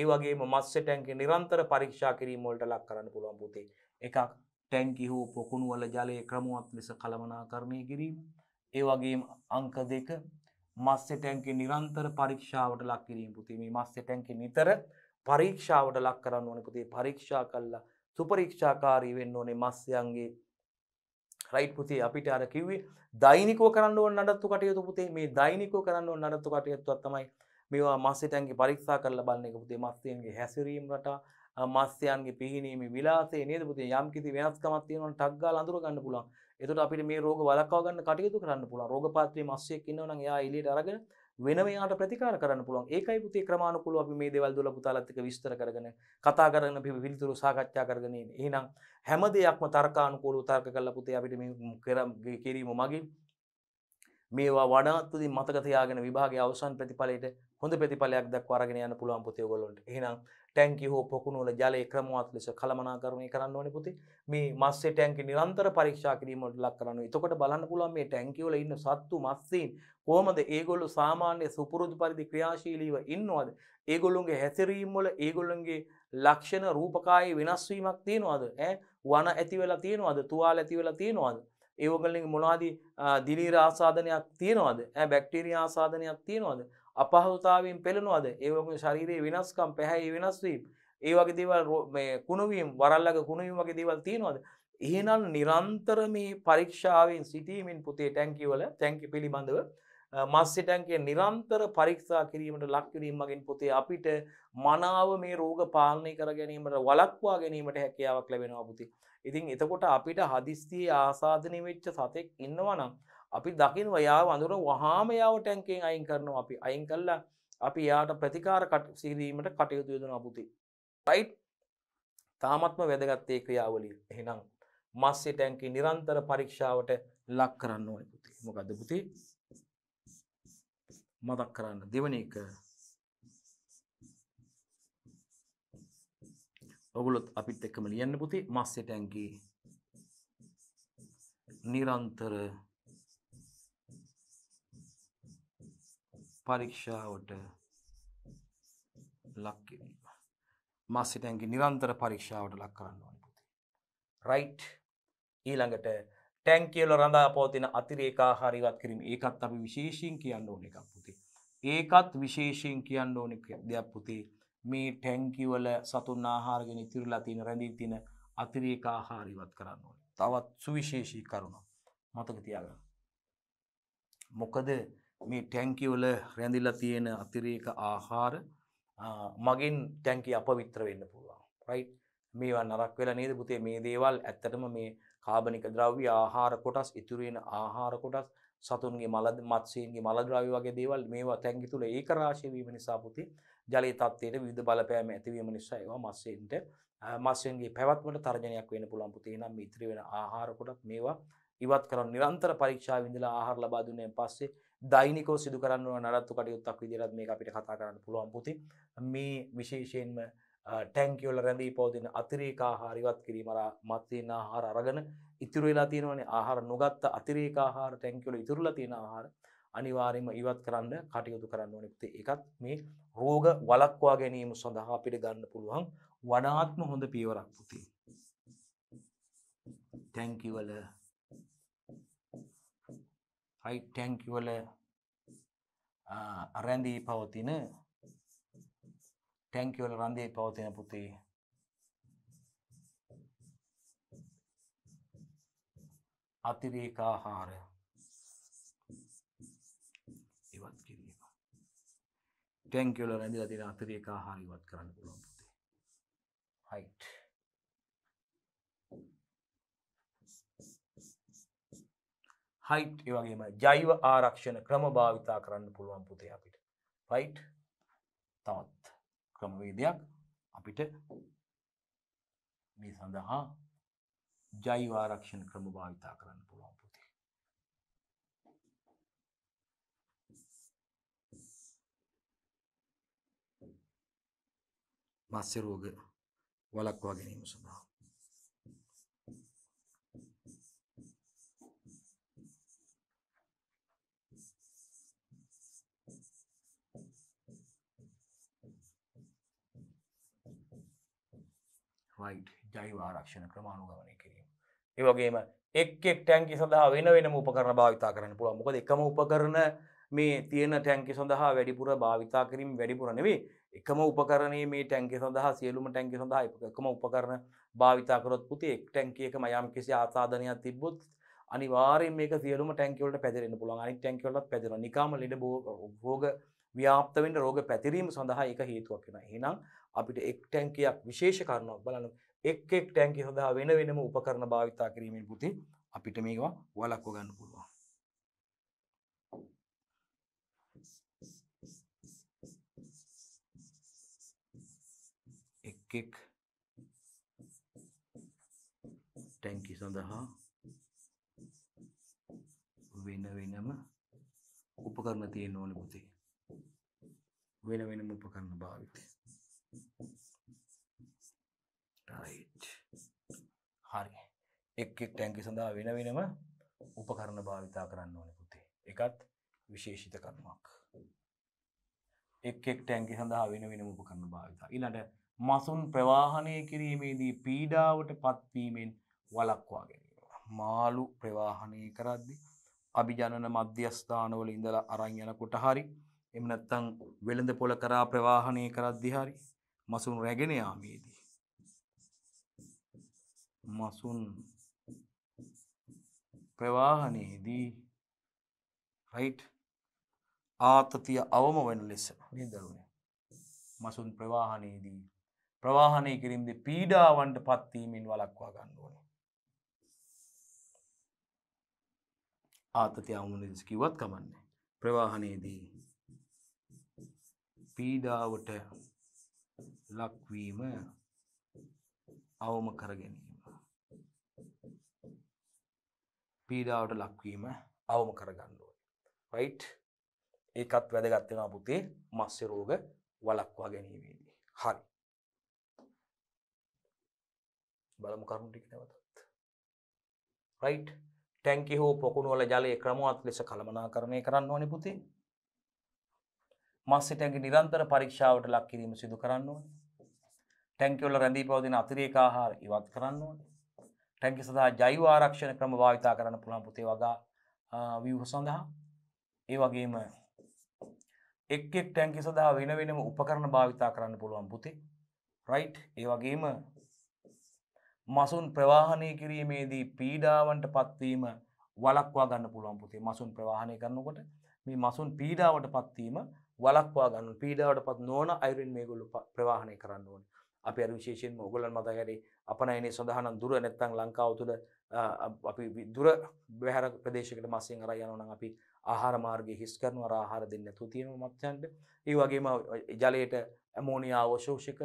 ඒ වගේ මස්ස ටැන්කි නිරන්තර පරීක්ෂා කිරීම වලට ලක් කරන්න පුළුවන් පුතේ එකක් ටැන්කි හෝ පොකුණුවල ජලය ක්‍රමුවත් ලෙස කළමනාකරණය කිරීම ඒ වගේ අංක දෙක මස්්‍ය ටැන්කි නිරන්තර පරීක්ෂාවට ලක් කිරීම පුතිේ මස්්‍ය ටැන්කි නිතර පරීක්ෂාවට ලක් කරන්න ඕන පුතේ පරීක්ෂා කල්ලා සුපරීක්ෂාකාරී වෙන්න ඕනේ මස්්‍යයන්ගේ රයිට් පුතේ අපිට අර කිව්වේ දෛනිකෝ කරන්න ඕන නඩත්තු කටයුතු පුතේ මේ දෛනිකෝ කරන්න ඕන නඩත්තු කටයුතුත් තමයි මේවා මස්්‍යටන්ගේ පරීක්ෂා කරලා බලන්න එක පුතේ මස්්‍යයන්ගේ හැසිරීම් රටා මස්යන්ගේ පිහිනීමේ විලාසය නේද පුතේ යම් කිසි වෙනස්කමක් තියෙනවා නම් ටක් ගාලා අඳුර ගන්න පුළුවන්. එතකොට අපිට මේ රෝග වළක්වා ගන්න කටයුතු කරන්න පුළුවන්. රෝගපාත්‍රයේ මස්යෙක් ඉන්නවා නම් එයා එළියට අරගෙන වෙනම යාට ප්‍රතිකාර කරන්න පුළුවන්. ඒකයි පුතේ ක්‍රමානුකූලව අපි මේ දේවල් දුල පුතාලත් එක්ක විස්තර කරගෙන කතා කරගෙන අපි විවිධතර සාකච්ඡා කරගෙන ඉන්නේ. එහෙනම් හැම දෙයක්ම තර්කානුකූලව තර්ක කරලා පුතේ අපිට මේ කිරීම මගින් මේවා වඩාත්තුදි මතක තියාගෙන විභාගයේ අවසන් ප්‍රතිඵලයට හොඳ ප්‍රතිඵලයක් දක්වා අරගෙන යන්න පුළුවන් පුතේ ඔයගොල්ලන්ට. එහෙනම් ටැංකි හෝ පොකුණුවල ජලය ක්‍රමවත් ලෙස කළමනාකරණය කරන්න ඕනේ පුතේ. මේ මස්සේ ටැංකි නිරන්තර පරීක්ෂා කිරීමට ලක් කරනවා. එතකොට බලන්න පුළුවන් මේ ටැංකි වල ඉන්න සත්තු මස්සීන් කොහොමද ඒගොල්ලෝ සාමාන්‍ය සුපුරුදු පරිදි ක්‍රියාශීලීව ඉන්නවද? ඒගොල්ලොන්ගේ හැසිරීම් වල ඒගොල්ලොන්ගේ ලක්ෂණ රූපකායේ වෙනස් වීමක් තියෙනවද? ඈ වන ඇති වෙලා තියෙනවද? තුවාල ඇති වෙලා තියෙනවද? ඒවගලින් මොනවාද දිලීර ආසාධනයක් තියෙනවද ඇ බැක්ටීරිය ආසාධනයක් තියෙනවද අපහසුතාවීම් පෙළනවාද ඒවගේ ශරීරයේ වෙනස්කම් පැහැයි වෙනස්වීම් ඒවගේ දේවල් කුණුවීම් වරල්ලක කුණුවීම වගේ දේවල් තියෙනවාද එහෙනම් නිරන්තර මේ පරීක්ෂාවෙන් සිටීමෙන් පුතේ ටැංකිවල තැංකි පිළිබඳව මස්සිටන්ගේ නිරන්තර පරික්ෂා කිරීමට ලක්කිරීමගෙන් පොතේ අපිට මනාව මේ රෝග පාලනය කර ගැනීමට වලක්වා ගැනීමට හැකියාවක් ලැබෙනවා පුති. ඉතින් එතකොට අපිට හදිස්තියේ ආසාධනය වෙච්ච සතෙක් ඉන්නවනම් අපි දකින වයා වඳුර වහාම යාව ටැන්කෙන් අයින් කරනවා අපි අයින් කල්ලා අපි යාට ප්‍රතිකාර සිරීමට කටයුතු යදන අපපුති. රයි් තාමත්ම වැදගත්තේ ක්‍රියාවලිය එහෙනම් මස්සේ ටැන්කි නිරන්තර පරීක්ෂාවට ලක් කරන්න ඕන පුති මොකද පුති මදක් කරන්න දෙවන එක ඔගුලොත් අපිත් එක්කම ලියන්න පුති මස්සේ ටැන්කි නිරන්තර පරීක්ෂාවට ලක් කිරීම. මාසිතයන්ගේ නිරන්තර පරීක්ෂාවට ලක් කරන්න ඕනේ පුතේ. රයිට්. ඊළඟට ටැංකිය වල රඳා පවතින අතිරේක ආහාර ඉවත් කිරීම ඒකත් අපි විශේෂයෙන් කියන්න ඕන එකක් පුතේ. ඒකත් විශේෂයෙන් කියන්න ඕන දෙයක් පුතේ. මේ ටැංකිය වල සතුන් ආහාරගෙන ඉතිරිලා තියෙන රැඳී තියෙන අතිරේක ආහාර ඉවත් කරන්න ඕනේ. තවත් සුවිශේෂී කරුණක් මතක තියාගන්න. මොකද මේ ටැංකිවල රැඳිලා තියෙන අතිරේක ආහාර මගින් ටැංකි අපවිත්‍ර වෙන්න පුළුවන් රයි් මේවා නරක් වෙලා නේද පුතේ මේ දේවල් ඇත්තටම මේ කාබනික ද්‍රව්‍ය ආහාර කොටස් ඉතුරුවෙන ආහාර කොටස් සතුන්ගේ මලද මත්සයන්ගේ මලද්‍රව්‍ය වගේ දේවල් මේවා තැන්ගි තුළ ඒක රාශයවීම නිසා පුති ජලය තත්වයට විධ බලපෑම ඇතිවීම නිසා ඒවා මස්සෙන්ට මස්සයන්ගේ පැවත්වට තර්ජනයක් වෙන පුළන්පුතිේ නම් මිත්‍රවෙන ආහාරකොටත් මේවා ඉවත් කරන නිරන්තර පරීක්ෂාව විඳලා ආහාර ලබා දුන්නේන් පස්සේ දෛනිකව සිදු කරන්න ඕන නඩත්තු කටයුත්තක් විදිහට මේක අපිට කතා කරන්න පුළුවන් පුතේ මේ විශේෂයෙන්ම ටැංකිවල රැඳී පවතින අතිරේක ආහාර ඉවත් කිරීම මත්තින ආහාර අරගෙන ඉතුරු වෙලා තියෙනවනේ ආහාර නොගත්ත අතිරේක ආහාර ටැංකිවල ඉතුරුලා තියෙන ආහාර අනිවාර්යයෙන්ම ඉවත් කරන්න කටයුතු කරන්න ඕනේ පුතේ. ඒකත් මේ රෝග වළක්වා ගැනීම සඳහා අපිට ගන්න පුළුවන් වඩාත්ම හොඳ පියවරක් පුතේ. ටැංකිවල රයිට් ටැංකිවල අරැඳී පවතින ටැංකිවල රන්දේ පවතින පුතේ අතිරේක ආහාර ඉවත් කිරීම ටැංකිවල රැඳිලා තියෙන අතිරේක ආහාර ඉවත් කරන්න පුළුවන් පුතේ හයිට් හයිට් ඒවගේම ජෛව ආරක්ෂණ ක්‍රම භාවිතා කරන්න පුළුවන් පුතේ අපිට පයිට් තවත් ක්‍රමවේදයක් අපිට මේ සඳහා ජෛව ආරක්ෂණ ක්‍රම භාවිතා කරන්න පුළුවන් පුතේ මස්්‍ය රෝග වලක්වා ගැනීම සඳහා රයිට් ජෛව ආරක්ෂණ ක්‍රමාණුගමනය කිරීම. ඒවගේම එක් එක් ටැන්කි සඳහා වෙන වෙනම උපකරන භාවිතා කරන්න පුළුව මොකද එකම උපකරන මේ තියෙන ටැන්කි සඳහා වැඩිපුර භාවිතා කිරීම වැඩිපුර නෙවේ එකම උපකරණයේ මේ ටැන්කි සඳහා සියලුම ටැන්කි සඳහා එකම උපකරන භාවිතා කරොත් පුතේ එක් ටැන්කියකම යම් කිසි ආසාධනයක් තිබ්බොත් අනිවාර්යෙන් මේක සියලුම ටැන්කිවලට පැදරෙන්න පුළුවන් අනිත් ටැන්කිවලට පැදෙනවා නිකාම ලෙඩ රෝග ව්‍යාප්ත වෙන්න රෝග පැතිරීම සඳහා ඒක හේතුවක් වෙනවා. එහෙනම් අපිට එක් ටැංකියක් විශේෂ කරනවා බලන්න එක් එක් ටැංකිය සඳහා වෙන වෙනම උපකරණ භාවිතා කිරීමෙන් පුතේ අපිට මේවා වළක්ව ගන්න පුළුවන්. එක් එක් ටැංකි සඳහා වෙන වෙනම උපකරණ තියෙන්න ඕනේ පුතේ. වෙන වෙනම උපකරණ භාවිත. right හරි එක් එක් ටැංකි සඳහා වෙන වෙනම උපකරණ භාවිතා කරන්න ඕනේ පුතේ. එකත් විශේෂිත කර්මයක්. එක් එක් ටැංකි සඳහා වෙන වෙනම උපකරණ භාවිතා. ඊළඟට මසුන් ප්‍රවාහණය කිරීමේදී පීඩාවට පත්වීමෙන් වළක්වා ගැනීම. මාළු ප්‍රවාහණය කරද්දී අභිජනන මධ්‍යස්ථානවල ඉඳලා අරන් යනකොට හරි එහෙම නැත්නම් වෙළඳ පොළ කරා ප්‍රවාහණය කරද්දී හරි මසුන් රැගෙන යාමේදී මසුන් ප්‍රවාහණයේදී රයිට් ආතතිය අවම වෙන ලෙස මේ දරුණේ මසුන් ප්‍රවාහණයේදී ප්‍රවාහණය කිරීමදී පීඩාවන්ට පත්වීමෙන් වළක්වා ගන්න ඕනේ. ආතතිය අවම ලෙස කිව්වත් කමන්නේ. ප්‍රවාහණයේදී පීඩාවට ලක්වීම අවම කර ගැනීම පීඩාවට ලක්වීම අවම කරගන්න ඕනේ රයිට් ඒකත් වැදගත් වෙනවා පුතේ මස්සේ රෝග වළක්වා ගැනීමේදී හරි බලමු කරුණු ටික නැවතත් රයිට් ටැංකි හෝ පොකුණු වල ජලය ක්‍රමවත් ලෙස කළමනාකරණය කරන්න ඕනේ පුතේ මස් සිටැන්ගේ නිරන්තර පරීක්ෂාවට ලක් කිරීම සිදු කරන්න ඕනේ. ටැංකිවල රැඳී පවතින අතිරේක ආහාර ඉවත් කරන්න ඕනේ. ටැංකි සඳහා ජෛව ආරක්ෂණ ක්‍රම භාවිතා කරන්න පුළුවන් පුතේ වගා ව්‍යුහ සඳහා. ඒ වගේම එක් එක් ටැංකි සඳහා වෙන වෙනම උපකරණ භාවිතා කරන්න පුළුවන් පුතේ. රයිට් ඒ වගේම මසුන් ප්‍රවාහනය කිරීමේදී පීඩාවන්ට පත්වීම වලක්වා ගන්න පුළුවන් පුතේ. මසුන් ප්‍රවාහනය කරනකොට මේ මසුන් පීඩාවට පත්වීම වලක්වා ගන්න පීඩාවට පත් නොන අයුරින් මේගොල්ලු ප්‍රවාහණය කරන්න ඕන අපි අර විශේෂයෙන් ඔගොල්ලන් මතකරේ අපනයිනේ සඳහනම් දුර නැත්තං ලංකාව තුළ අපි දුර බැහර ප්‍රදේශකට මසින් අර යනවනම් අපි ආහාර මාර්ගය හිස් කරනවා ආහාර දෙන්න නැතුව තියෙනවා මත්යන්ට ඒ වගේම ජලයට ඇමෝනියා අවශෝෂක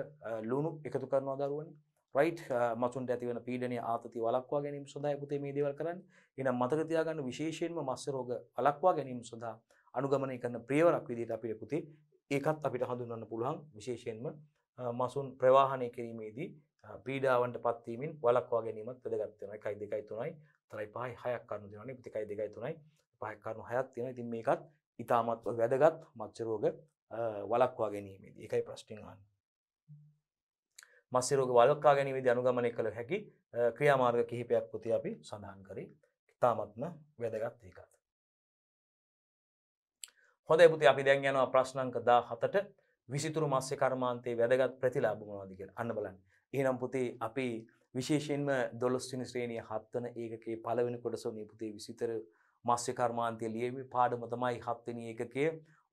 ලුණු එකතු කරනවා දරුවනේ රයිට් මතුන්ට ඇතිවන පීඩනය ආතති වලක්වා ගැනීම සඳහා පුතේ මේ දේවල් කරන්න එනම් මතක තියාගන්න විශේෂයෙන්ම මස්ස රෝග වලක්වා ගැනීම සඳහා අනුගමනය කරන ප්‍රියවරක් විදිහට අපිට පුතේ ඒකත් අපිට හඳුන්වන්න පුළුවන් විශේෂයෙන්ම මසුන් ප්‍රවාහණය කිරීමේදී පීඩාවන්ට පත්වීමෙන් වලක්වා ගැනීමත් වැදගත් වෙනවා. 1 2 3යි 4යි 5යි 6ක් කරුණු තියෙනවානේ. 1 2 3යි 5ක් කරුණු 6ක් තියෙනවා. ඉතින් මේකත් ඉතාමත් වැදගත් මත්ස්‍ය රෝග වලක්වා ගැනීමේදී. ඒකයි ප්‍රශ්නේ අහන්නේ. මත්ස්‍ය රෝග වලක්වා ගැනීමේදී අනුගමනය කළ හැකි ක්‍රියාමාර්ග කිහිපයක් පුතේ අපි සඳහන් කරේ. ඉතාමත්ම වැදගත් ඒකත්. හොඳ පුති අපි දැන් යනවා ප්‍රශ්නංක දා හතට විසිතුරු මස්්‍ය කර්මාන්තයේ වැදගත් ප්‍රතිලාබමවාදක අන්න බලන් ඒනම් පුතේ අපි විශේෂෙන්ම දොලස්ටිනි ශ්‍රේණිය හත්වන ඒකේ පලවෙන කොටසෝනී පුතේ විසිතර මස්්‍ය කර්මාන්තය ලියමි පාඩම තමයි හත්වන ඒකගේ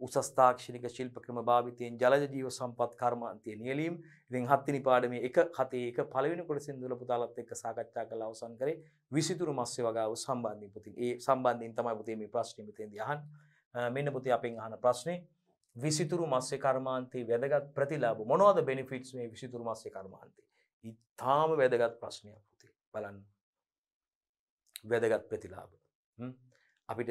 උසස්ථාක්ෂණික ශිල්ප ක්‍රම භාවිතයෙන් ජලජ ජීව සම්පත් කර්මාන්තය නියලීම් ඉතින් හත්තිනි පාඩම එක හතේක පලවෙන කොට සිදුල පුතාලත් එක්ක සාකච්ඡා කළ අවසන් කරේ විසිතුරු මස්්‍ය වගාව සම්බන්ධී පුතින් ඒ සම්බන්ධින් තමයි පුතේ මේ ප්‍රශ්නිමිතෙන් දයහන්. මෙන්න පුති අපින් අහන ප්‍රශ්නේ විසිතුරු මස්සේ කර්මාන්තයේ වැදගත් ප්‍රතිලාබ මොනවද බෙනිෆිට්ස් මේ විසිතුරු මස්සේ කර්මාන්තේ ඉතාම වැදගත් ප්‍රශ්නයක් පුති බලන්න වැදගත් ප්‍රතිලාබ අපිට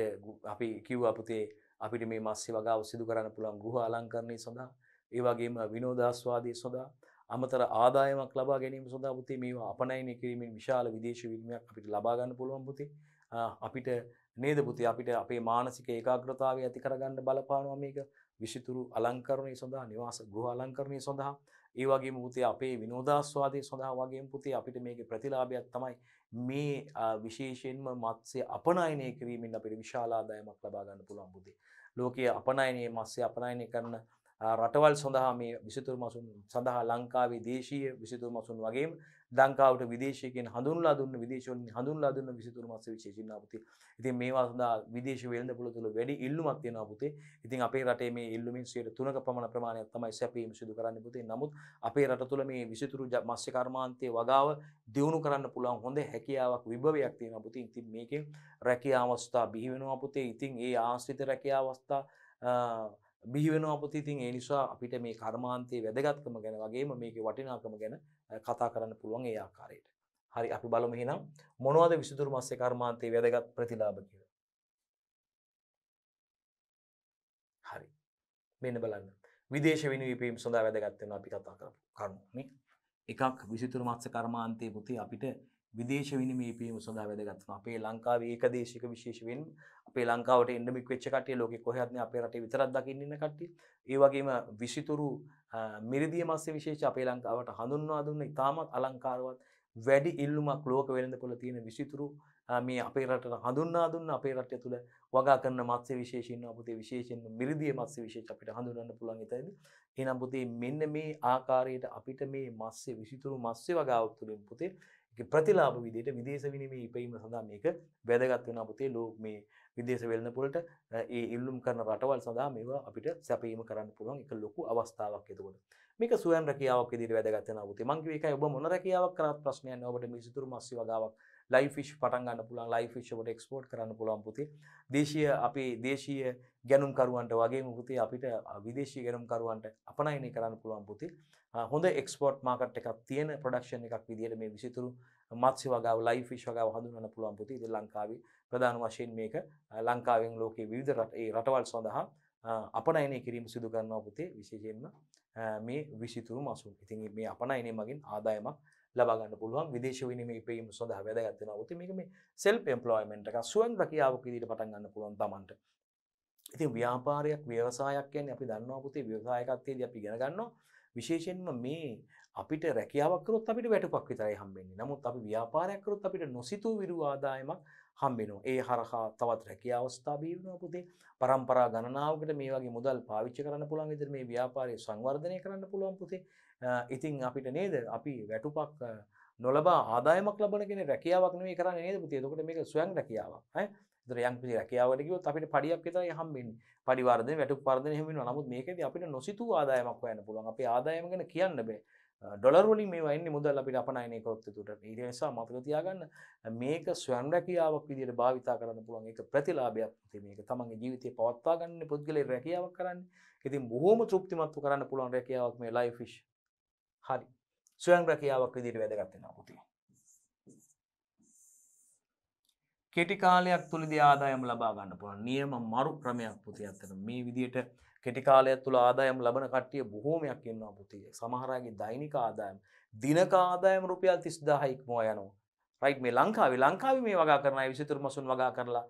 අපි කිව් අපතේ අපිට මේ මස්සේ වගාව සිදු කරන්න පුළන් ගෘහ අලංකරණය සඳහා ඒවාගේම විනෝදස්වාදී සොදා අමතර ආදායමක් ලබා ගැනීම සොදා පුතේ මේවා අපනයින කිරීමෙන් විශාල විදේශ විල්මයක් අපිට ලබාගන්න පුළුවන් පුති අපිට නේද පුතේ අපිට අපේ මානසික ඒකාග්‍රතාවය ඇති කරගන්න බලපානවා මේක විෂිතුරු අලංකරණය සඳහා නිවාස ගෘහ අලංකරණය සඳහා ඒ වගේම පුතේ අපේ විනෝදාස්වාදය සඳහා වගේම පුතේ අපිට මේකේ ප්‍රතිලාභයක් තමයි මේ විශේෂයෙන්ම මත්ස්‍ය අපනයනය කිරීමෙන් අපිට විශාල ආදායමක් ලබා ගන්න පුළුවන් පුතේ ලෝකයේ අපනයනයේ මත්ස්‍ය අපනයනය කරන රටවල් සඳහා මේ විසිතුරු මසුන් සඳහා ලංකාවේ දේශීය විසිතුරු මසුන් වගේම ලංකාවට විදේශයකෙන් හඳුන්ලා දුන්න විදේශවලින් හඳුන්ලා දුන්න 23 මාස විශේෂින්න පුතේ. ඉතින් මේවා සඳහා විදේශ වෙළඳපොළ තුළ වැඩි ඉල්ලුමක් තියෙනවා පුතේ. ඉතින් අපේ රටේ මේ ඉල්ලුමින් 3ක පමණ ප්‍රමාණයක් තමයි සැපීම සිදු කරන්න පුතේ. නමුත් අපේ රට තුළ මේ 23 මත්ස්‍ය කර්මාන්තයේ වගාව දියුණු කරන්න පුළුවන් හොඳ හැකියාවක් විභවයක් තියෙනවා පුතේ. ඉතින් මේකෙන් රැකියා අවස්ථා බිහි වෙනවා පුතේ. ඉතින් ඒ ආශ්‍රිත රැකියා අවස්ථා බිහිවෙන අපතිතින් ඒ නිසා අපිට මේ කර්මාන්තයේ වැදගත්කම ගැන වගේම මේක වටිනාකම ගැන කතා කරන්න පුළුවන් ඒ ආකාරයට. හරි අපි බලමු එහෙනම් මොනවද විසුතුරු මාසයේ කර්මාන්තයේ වැදගත් ප්‍රතිලාභ කියලා. හරි. මෙන්න බලන්න. විදේශ විනිවිදීම් සඳහා වැදගත් වෙනවා අපි කතා කරපු කරුණු නේ. එකක් විසුතුරු මාස කර්මාන්තයේ පුතේ අපිට විදේශ විනිමීපීම සඳහා වැදගත් වෙනවා. අපේ ලංකාවේ ඒකදේශික විශේෂයෙන් අපේ ලංකාවට එන්ඩමික් වෙච්ච කට්ටිය ලෝකෙ කොහෙවත් නෑ අපේ රටේ විතරක් දකින්න ඉන්න කට්ටිය. ඒ වගේම විසිතුරු මිරිදිය මස්සේ විශේෂ අපේ ලංකාවට හඳුන්වා දුන්න ඉතාමත් අලංකාරවත් වැඩි ඉල්ලුමක් ලෝක වෙළඳපොළ තියෙන විසිතුරු මේ අපේ රටට හඳුන්වා දුන්න අපේ රටය තුළ වගා කරන මත්ස්‍ය විශේෂින්න පුතේ විශේෂයෙන්ම මිරිදිය මත්ස්‍ය විශේෂ අපිට හඳුන්වන්න පුළුවන් ඉතින්. එහෙනම් පුතේ මෙන්න මේ ආකාරයට අපිට මේ මත්ස්‍ය විසිතුරු මත්ස්‍ය වගාව තුළින් පුතේ ප්‍රතිලාබ විදියට විදේශ විනිමේ ඉපීම සඳහා මේක වැදගත් වෙන පුතේ ලෝක මේ විදේශ වෙළඳ පොළට ඒ ඉල්ලුම් කරන රටවල් සඳහා මේවා අපිට සැපීම කරන්න පුළුවන් එක ලොකු අවස්ථාවක් එතකොට මේක සුවන් රැකියාවක් විදියට වැදගත් වෙනවා පුතේ මං කිව්වේ ඒකයි ඔබ මොන රැකියාවක් කරත් ප්‍රශ්නයක් නෑ ඔබට මේ සිතුරු මස්සි වගාවක් ලයි ෆිෂ් පටන්ගන්න පුළන් ලයි ෆිෂ්ට එක්ස්පෝට් කරන්න පුළන් පුති දේශය අපේ දේශීය ගැනුම්කරුවන්ට වගේ මුහතේ අපිට විදේශී ගැනුම්කරුවන්ට අපනයිනය කරන්න පුළුවන් පුති හොඳ එක්ස්පෝට් මාකට එකක් තියෙන ප්‍රඩක්ෂණ එකක් විදිහට මේ විසිතුරු මත්සි වගාව ලයි ෆිෂ් වගාව හඳුනන පුළුවන් පුති ඉද ලංකාවේ ප්‍රධාන වශයෙන් මේක ලංකාවෙන් ලෝකයේ විවිධ ඒ රටවල් සඳහා අපනයනය කිරීම සිදු කරනවා පුතේ විශේෂයෙන්ම මේ විසිතුරු මසුන් ඉතින් මේ අපනයනය මගින් ආදායමක් ලබාගන්න පුළුවන් විදේශ විනිමය පීම සඳහා වැදගත් වෙනවා. ඉතින් මේක මේ self employment එක ස්වයං රැකියාවක් විදිහට පටන් ගන්න පුළුවන් Tamanට. ඉතින් ව්‍යාපාරයක් ව්‍යවසායක් කියන්නේ අපි දන්නවා පුතේ ව්‍යවසායකත්වයේදී අපි ඉගෙන ගන්නවා විශේෂයෙන්ම මේ අපිට රැකියාවක් කරොත් අපිට වැටුපක් විතරයි හම්බෙන්නේ. නමුත් අපි ව්‍යාපාරයක් කරොත් අපිට නොසිතූ විරු ආදායමක් හම්බෙනවා. ඒ හරහා තවත් රැකියා අවස්ථා බිහි වෙනවා පුතේ. પરම්පරා ගණනාවකට මේ වගේ මුදල් පාවිච්චි කරන්න පුළුවන් විදිහට මේ ව්‍යාපාරය සංවර්ධනය කරන්න පුළුවන් පුතේ. ඉතින් අපිට නේද අපි වැටුපක් නොලබා ආදායමක් ලබන කෙන රැකියාවක් නෙවෙයි කරන්නේ නේද පුතේ. එතකොට මේක ස්වයං රැකියාවක්. ඈ ඒතර යම් කිසි රැකියාවකට ගියොත් අපිට පඩියක් විතරයි හම්බෙන්නේ. පඩි වර්ධනය, වැටුප් වර්ධනය එහෙම වෙනවා. නමුත් මේකෙදී අපිට නොසිතූ ආදායමක් හොයන්න පුළුවන්. අපේ ආදායම ගැන කියන්න බෑ. ඩොලර් වලින් මේවා එන්නේ මුදල් අපිට අපනයනය කරොත් ඒකට. ඒ නිසා මතක තියාගන්න මේක ස්වයං රැකියාවක් විදිහට භාවිතා කරන්න පුළුවන්. ඒක ප්‍රතිලාභයක්. ඉතින් මේක තමන්ගේ ජීවිතේ පවත්වා ගන්න පුද්ගලයේ රැකියාවක් කරන්නේ. ඉතින් බොහොම තෘප්තිමත්ව කරන්න පුළුවන් රැකියාවක් මේ ලයිෆ් ෆිෂ්. හරි ස්වයං රැකියාවක් විදිහට වැදගත් වෙනවා පුතේ. කෙටි කාලයක් තුලදී ආදායම ලබා ගන්න පුළුවන් නියම මරු ක්‍රමයක් පුතේ අතන මේ විදිහට කෙටි කාලයක් තුල ආදායම් ලබන කට්ටිය බොහෝමයක් ඉන්නවා පුතේ. සමහර අයගේ දෛනික ආදායම් දිනක ආදායම් රුපියල් 30000 ඉක්මවා යනවා. රයිට් මේ ලංකාවේ ලංකාවේ මේ වගා කරන අය 23 මසුන් වගා කරලා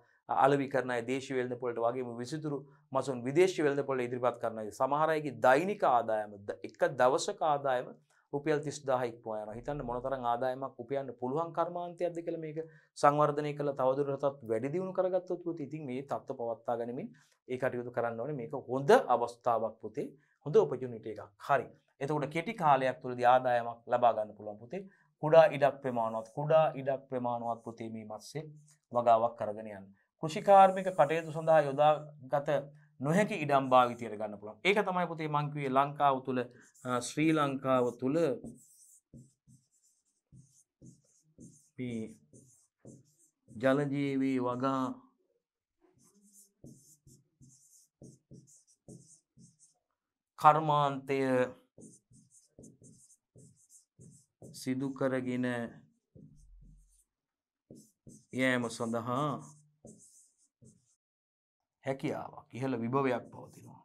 අලවි කරන අය දේශීය වෙළඳපොළට වගේම 23 මසුන් විදේශ වෙළඳපොල ඉදිරිපත් කරන සමහරයගේ දෛනික ආදායම එක දවසක ආදායම රුපියල් 30000ක් පොයන හිතන්න මොනතරම් ආදායමක් උපයන්න පුළුවන් කර්මාන්තයක්ද කියලා මේක සංවර්ධනය කළා තවදුරටත් වැඩි දියුණු කරගත්තොත් පුතේ ඉතින් මේ தত্ত্ব පවත්වා ගැනීමෙන් ඒ කටයුතු කරන්න ඕනේ මේක හොඳ අවස්ථාවක් පුතේ හොඳ ඔපචුනිටි එකක් හරි එතකොට කෙටි කාලයක් තුළදී ආදායමක් ලබා ගන්න පුළුවන් පුතේ කුඩා ඉඩක් ප්‍රමාණවත් කුඩා ඉඩක් ප්‍රමාණවත් පුතේ මේ මත්ස්‍ය වගාවක් කරගෙන යන්න කෘෂිකාර්මික කටයුතු සඳහා යොදාගත නොහැකි ඉඩම් භාවිතයට ගන්න පුළන් ඒක තමයි පොතේ මංකවේ ලංකාව තුළ ශ්‍රී ලංකාව තුළ ජලජීවී වගා කර්මාන්තය සිදුකරගෙන යෑම සඳහා හැකියාවක් ඉහළ විභවයක් පවතිනවා.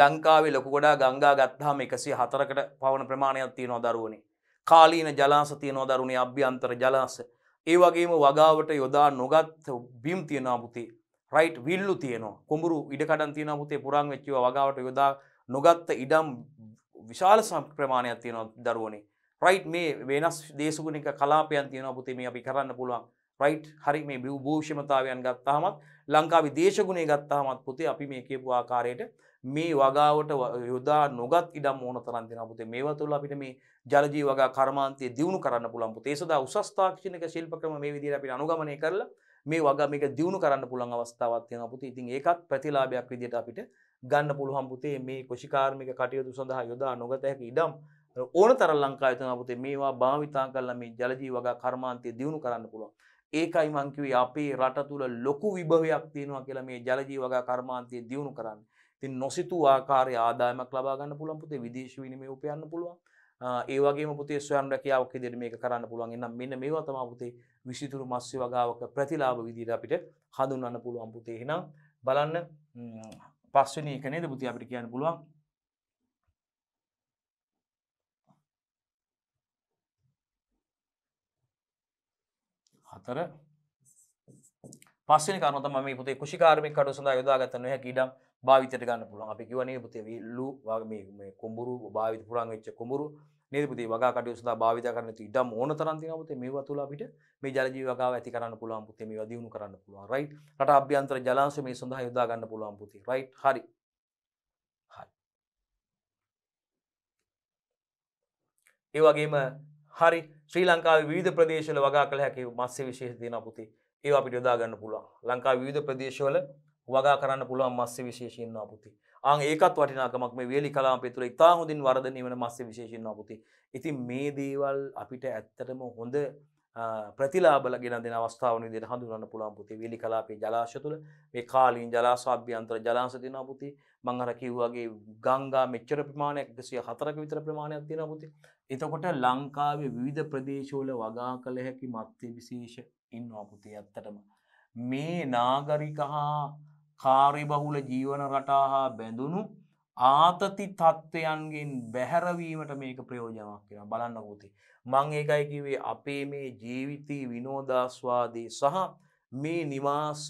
ලංකාවේ ලොකු ගොඩා ගංගා ගත්තාම 104කට පවන ප්‍රමාණයක් තියෙනවා දරුවනේ. කාලීන ජලාශ තියෙනවා දරුවනේ අභ්‍යන්තර ජලාශ. ඒ වගේම වගාවට යොදා නොගත් බිම් තියෙනවා පුතේ. රයිට් විල්ලු තියෙනවා. කුඹුරු ඉඩකඩම් තියෙනවා පුතේ පුරන් වෙච්ච ඒවා වගාවට යොදා නොගත්ත ඉඩම් විශාල ප්‍රමාණයක් තියෙනවා දරුවනේ. රයිට් මේ වෙනස් දේශගුණක කලාපයන් තියෙන පුතේ මේ අපි කරන්න පුළුවන් රයිට් හරි මේ භූෂමතාවයන් ගත්තාමත් ලංකාවි දේශගුණේ ගත්තාමත් පුතේ අපි මේ කියපු ආකාරයට මේ වගාවට යොදා නොගත් ඉඩම් ඕන තරම් දෙනවා පුතේ මේවා තුළ අපිට මේ ජලජීව වගා කර්මාන්තය දියුණු කරන්න පුළුවන් පුතේ ඒ සඳහා උසස් තාක්ෂණික ශිල්ප ක්‍රම මේ විදිහට අපිට අනුගමනය කරලා මේ වගා මේක දියුණු කරන්න පුළුවන් අවස්ථාවක් තියෙනවා පුතේ ඉතින් ඒකත් ප්‍රතිලාභයක් විදිහට අපිට ගන්න පුළුවන් පුතේ මේ කෘෂිකාර්මික කටයුතු සඳහා යොදා නොගත හැකි ඉඩම් ඕන තර ලංකායතන පුතේ මේවා භාවිතා කරලා මේ ජලජී වගා කර්මාන්තය දියුණු කරන්න පුළුවන්. ඒකයි මංකිවේ අපේ රට තුළ ලොකු විභවයක් තියෙනවා කියලා මේ ජලජී වගා කර්මාන්තය දියුණු කරන්න. තින් නොසිතු ආකාරය ආදායමක් ලබාගන්න පුළන් පුතේ විදේශ විනිමය උපයන්න පුළුවන්. ඒවගේ පුතේ ස්වයන් රැකියාවක් ඉදිරි මේක කරන්න පුළුවන් එනම් මෙන්න මේවා තමයි පුතේ විසිතුරු මස්ස්‍ය වගාවක ප්‍රතිලාභ විදිහට අපිට හඳුන්වන්න පුළුවන් පුතේ එහෙනම් බලන්න පස්වෙනි එක නේද පුතේ අපිට කියන්න පුළුවන් අතර පස්සනි කරනත ම පුතේ කුෂිකාරමි කඩු සඳ යොදාගතන්න හැ ඉඩම් භාවිතයට ගන්න පුළුවන් අපි කිවනේ පුතේ විල්ලු වගේ කුඹුරු භාවිත පුරන් වෙච්ච කුඹුරු නිරපති වග කටය සඳ භාවිත කරන ඉඩම් ඕන තරන්ති පුතේ මේ වතුල අපිට මේ ජලජී වගා ඇති කරන්න පුළුවන් පුතේ මේ දියුණු කරන්න පුළුවන් රයි් රට අභ්‍යන්තර ජලාන්ස මේ සඳහා යොදාගන්න පුළුවන් පුති රයි් හරි ඒවගේම හරි ශ්‍රී ලංකාව විධ ප්‍රදේශල වගා කළ හැකි මස්සේ විශේෂ තියෙන පුති ඒවා අපිට යොදා ගන්න පුළුවන් ලංකා විධ ප්‍රදේශවල වගා කරන්න පුළුවන් මස්සේ විශේෂයෙන්වා පුති ආං ඒකත් වටිනාකමක් මේ වේලි කලාපය තුළ ඉතා හොඳින් වර්ධනය වන මස්සේ විශේෂයෙන්වා පුති ඉතින් මේ දේවල් අපිට ඇත්තටම හොඳ ප්‍රතිලාබල ගෙන දෙන අවස්ථාවන දි හඳුරන්න පුළන් පුති විලි කලාපේ ජලාශ තුළ මේ කාලින් ජලාසාභ්‍යන්තර ජලාස තින පුති මංහර කිව්වාගේ ගංගා මෙච්චර ප්‍රමාණයක් දෙසිය හතරක විතර ප්‍රමාණයක් තින පුති එතකොට ලංකාවේ විධ ප්‍රදේශෝල වගා කළ හැකි මත්ති විශේෂ ඉන්නවා පුති ඇත්තටම මේ නාගරික හා කාරිබහුල ජීවන රටා හා බැඳුණු ආතති තත්ත්වයන්ගෙන් බැහැරවීමට මේක ප්‍රයෝජනක් කියෙන බලන්න ගොති. මං ඒකයිකිවේ අපේ මේ ජීවිතී විනෝදස්වාදී සහ මේ නිවාස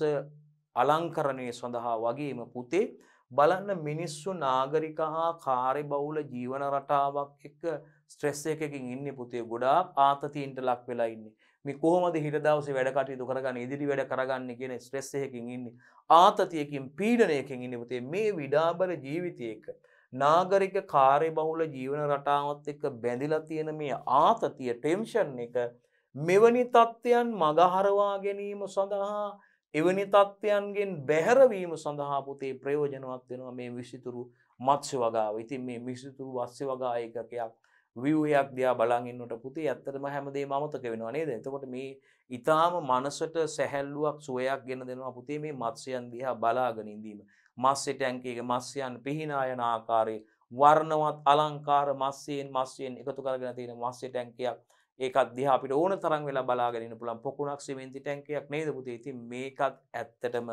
අලංකරණය සඳහා වගේම පුතේ බලන්න මිනිස්සු නාගරික හා කාරි බවුල ජීවන රටාවක් එක ස්ත්‍රෙස්ස එකකින් ඉන්න පුතේ ගොඩාක් ආතතිීන්ට ලක් වෙලා ඉන්නේ. මේ කොහොමද හිට දවසේ වැඩ කටයුතු කරගන්න ඉදිරි වැඩ කරගන්න කියන ස්ට්‍රෙස් එකකින් ඉන්නේ ආතතියකින් පීඩනයකින් ඉන්නේ පුතේ මේ විඩාබර ජීවිතයක නාගරික කාර්යබහුල ජීවන රටාවත් එක්ක බැඳිලා තියෙන මේ ආතතිය ටෙන්ෂන් එක මෙවැනි තත්ත්වයන් මගහරවා ගැනීම සඳහා එවැනි තත්ත්වයන්ගෙන් බැහැරවීම සඳහා පුතේ ප්‍රයෝජනවත් වෙනවා මේ විසිතුරු මත්ස්‍ය වගාව. ඉතින් මේ විසිතුරු වස්්‍ය වගා ඒකකයක් වියහයක් දයා බලගන්නට පුතේ ඇත්තරම හැමදේ මතක වෙනවා නේද එතකොට මේ ඉතාම මනසට සැහැල්ලුවක් සුවයක් ගෙන දෙනවා පුතේ මේ මත්ස්‍යයන් දිහා බලාගෙන ඉඳීම මස්සේ ටැන්කේක මස්යන් පිහිනායන ආකාරයේ වර්ණවත් අලංකාර මස්සයෙන් මස්යෙන් එකතු කරගෙන තියෙන මස්සේ ටැන්කයක් ඒකත් දිහා අපිට ඕන තරම් වෙලා බලාගෙන ඉන්න පුළුවන් පොකුණක් සිමෙන්ති ටැන්කයක් නේද පුතේ ඉතින් මේකත් ඇත්තටම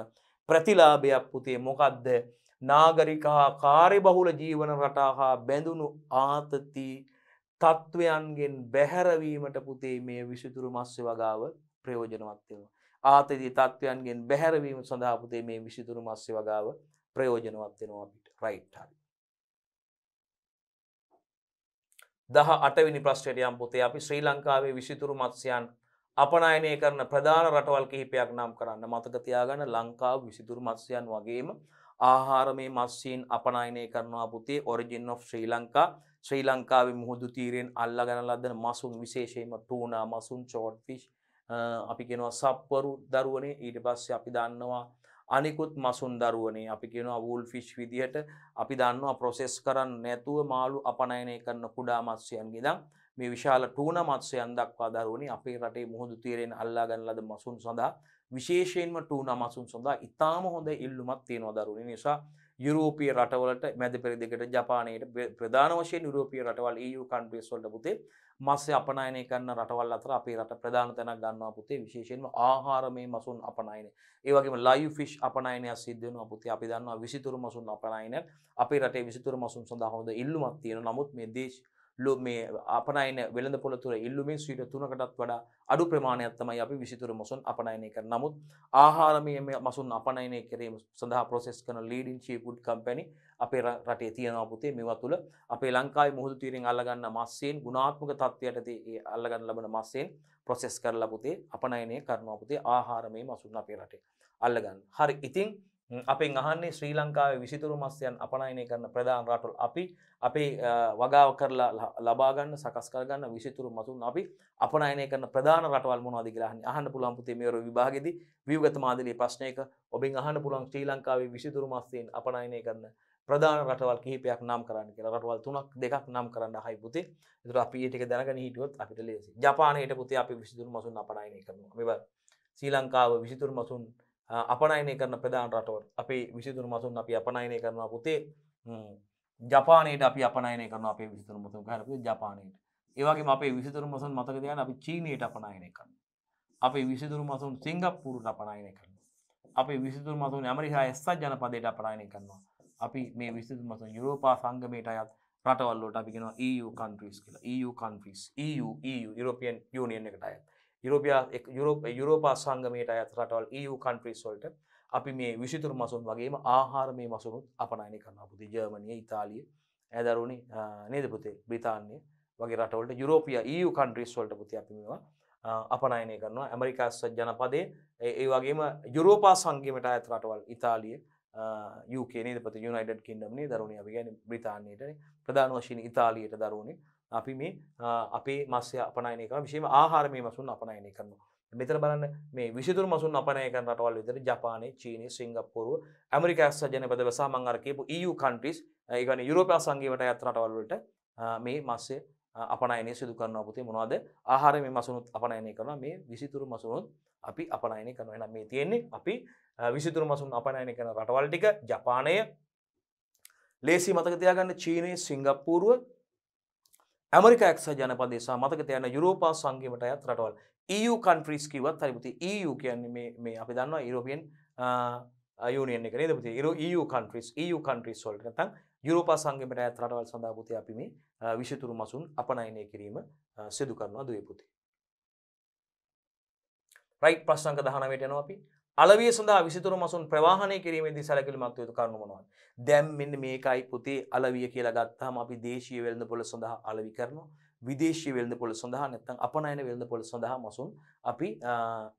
ප්‍රතිලාභයක් පුතේ මොකද්ද නාගරිකා කාර්යබහුල ජීවන රටා හා බැඳුණු ආතති තත්ත්වයන්ගෙන් බැහැරවීමට පුතේ මේ විසිතුරු මස්්‍ය වගාව ප්‍රයෝජනවත්වෙනවා. ආතති තත්ත්වයන්ගෙන් බැහැරවීම සඳහා පුතේ මේ විසිතුරු මස්්‍ය වගාව ප්‍රයෝජනවත්වෙනවා අපිට රයිට් හරි. දහ අටවිනි ප්‍රශ්ටයම් පුතේ අපි ශ්‍රී ලංකාවේ විසිතුරු මත්ස්‍යයන් අපනයනය කරන ප්‍රධාන රටවල් කිහිපයක් නම් කරන්න මතකතියාගන්න ලංකාව විසිතුරු මත්ස්‍යයන් වගේම ආහාර මේ මස්සීන් අපනයනය කරනවා පුතේ ඔරිජින් of ශ්‍රී ලංකා ශ්‍රී ලංකාවේ මුහුදු තීරයෙන් අල්ලගන ලදන මසුන් විශේෂයම ටූනා මසුන් චෝට්ෆිෂ් අපි කෙනවා සප්වරු දරුවනේ ඊට පස්සේ අපි දන්නවා අනිකුත් මසුන් දරුවනේ අපි කියනවා වූල් ෆිෂ් විදිහට අපි දන්නවා ප්‍රොසෙස් කරන්න නැතුව මාළු අපනයනය කරන කුඩා මත්ස්යන්ගේ දම් මේ විශාල ටූන මත්ස්යන් දක්වා දරුවනේ අපේ රටේ මුහුදු තීරයෙන් අල්ලා ගන්න ලද මසුන් සඳහා විශේෂයෙන්ම ටූන මසුන් සඳහා ඉතාම හොඳ ඉල්ලුමක් තියෙනවා දරුවනේ නිසා යුරෝපිය රටවලට මැද පෙරදිකට ජපානයට ප්‍රධාන වශයෙන් යුරෝපිය රටවල් EU කන්ට්‍රීස් වලට පුතේ මස් අපනයනය කරන රටවල් අතර අපේ රට ප්‍රධාන තැනක් ගන්නවා පුතේ විශේෂයෙන්ම ආහාරමය මසුන් අපනයන ඒ වගේම ලයිව් ෆිෂ් අපනයනයක් සිද්ධ වෙනවා පුතේ අපි දන්නවා 23 මසුන් අපනයන අපේ රටේ 23 මසුන් සඳහා හොඳ ඉල්ලුමක් තියෙනවා නමුත් මේ දේශ ලෝ මේ අපනයන වෙළඳ පොළ තුර ඉල්ලුමින් සීට තුනකටත් වඩා අඩු ප්‍රමාණයක් තමයි අපි විසිතුරු මසුන් අපනයනය කර නමුත් ආහාරමය මසුන් අපනයනය කිරීම සඳහා ප්‍රොසෙස් කන ලීඩින් චීපුඩ් කම්පැනි අපේ රටේ තියෙනපුතේ මෙවා තුළ අපේ ලංකායි මුහුදු තීරෙන් අල්ලගන්න මස්සයෙන් ගුණාත්මක තත්ත්වයට ඒ අල්ලගන්න ලබන මස්සයෙන් ප්‍රොසෙස් කරලපුතේ අපනයනය කරනවපුතේ ආහාරමය මසුන් අපේ රටේ අල්ලගන්න හරි ඉතිං අපෙන් අහන්නේ ශ්‍රී ලංකාවේ විසිතුරු මස්යන් අපනයනය කරන ප්‍රධාන රටුල් අපි අපේ වගාව කරලා ලබාගන්න සකස් කරගන්න විසිතුරු මසුන් අපි අපනයනය කරන ප්‍රධාන රටවල් මොනවද කියලා අහන්න පුළුවන් පුතේ මේවර විභාගෙදී ව්‍යුහගත මාදිලි ප්‍රශ්නයක ඔබෙන් අහන්න පුළුවන් ශ්‍රී ලංකාවේ විසිතුරු මස්යෙන් අපනයනය කරන ප්‍රධාන රටවල් කිහිපයක් නම් කරන්න කියලා රටවල් තුනක් දෙකක් නම් කරන්න අහයි පුතේ. ඒතර අපි ඊට එක දැනගෙන හිටියොත් අපිට ලේසි. ජපානයේට පුතේ අපි විසිතුරු මසුන් අපනයනය කරනවා. මේ ශ්‍රී ලංකාව විසිතුරු මසුන් අපනයනය කරන ප්‍රධාන රටවල් අපේ විසිතුරු මසුන් අපි අපනයනය කරනවා පුතේ ජපානයට අපි අපනයනය කරන අපේ විසිතුරු මසුන් කරපු ජපානයට ඒවගේ අපේ විසිතුරු මසුන් මතක තියන අපි චීනයට අපනයනය කරන අපේ විසිතුරු මසුන් සිංගප්පුරුට අපනයනය කරන අපේ විසිතුරු මසුන් ඇමරිකා එස්සත් ජනපදයට අපනයනය කරනවා අපි මේ විසිතුරු මසුන් යුරෝපා සංගමයට අයත් රටවල්ලෝට අපිගෙන EU කන්ට්‍රීස් කියලා EU countries EU EU European union එකට අයත් යුරෝපයා යුරෝප යුරෝපා සංගමයට අයත් රටවල් EU කන්ට්‍රීස්වලට අපි මේ විසිතුරු මසුන් වගේම ආහාරමය මසුනුත් අපනයනය කරන්න පුති ජර්මණය ඉතාලිය ඇදරුණි නේදපුතේ බ්‍රතාන්ය වගේ රටවලට යුරෝපිය EU කන්ට්‍රීස්වලට පුති අපිමවා අපනයනය කරනවා ඇමරිකාස් ජනපදේ ඒ වගේම යුරෝපා සංගමට අයත් රටවල් ඉතාලිය යුකේ නේදපති යුනයිඩ කින්ඩම්නේ දරුණේ අපි ගැන බ්‍රතාන්නයට ප්‍රධාන වශයෙන් ඉතාලියට දරුණේ අපි මේ අපේ මස්්‍ය අපනයනය කරන විශේම ආහාර මේ මසුන් e අපනයනය කරනවා. මෙතර බලන්න මේ විසිතුර මසුන් අපනයක රටවල් විතර ජපානය චීනය සිංගපපුරුව ඇමරිකාස් ජනපද වසා මංගරකපු EU කන්ට්‍රිස් ඒගන යුරෝපයා සංගීමට ඇතරටවල්ලට මේ මස්සේ අපනයනය සිදු කරන පුති මොනවාද ආහාර මේ මසුනුත් අපනයනය කරන මේ විසිතුරු මසුනුත් අපි අපනයනය කරන එන මේ තියෙන්නේ අපි විසිතුරු මසුන් අපනයනය කරන රටවල්ටික ජපානය ලේසි මතක තියාගන්න චීනය සිංගප්පූරුව ඇමරික එක්ස ජනපදේශවා මතකත යන යුරෝපා සංගීමට අයත් රටවල් EU කන්ට්‍රීස් කිවත් හරිපති EU කියන්නේ මේ අපි දන්නවා යුරෝපියන් යුනියන් එක නේද පුතේ EU e countries EU countries වලට නැත්නම් යුරෝපා සංගමයට අයත් රටවල් සඳහා පුතේ අපි මේ විෂිතුරු මසුන් අපනයනය කිරීම සිදු කරනවා දුවේ පුතේ right ප්‍රශ්න අංක 19ට යනවා අපි අලවිය සඳහා විසිතුරු මසුන් ප්‍රවාහණය කිරීමේදී සැලකිලිමත් යුතු කරුණු මොනවද? දැන් මෙන්න මේකයි පුතේ අලවිය කියලා ගත්තාම අපි දේශීය වෙළඳ පොළ සඳහා අලවි කරනවා. විදේශීය වෙළඳ පොළ සඳහා නැත්නම් අපනයන වෙළඳ පොළ සඳහා මසුන් අපි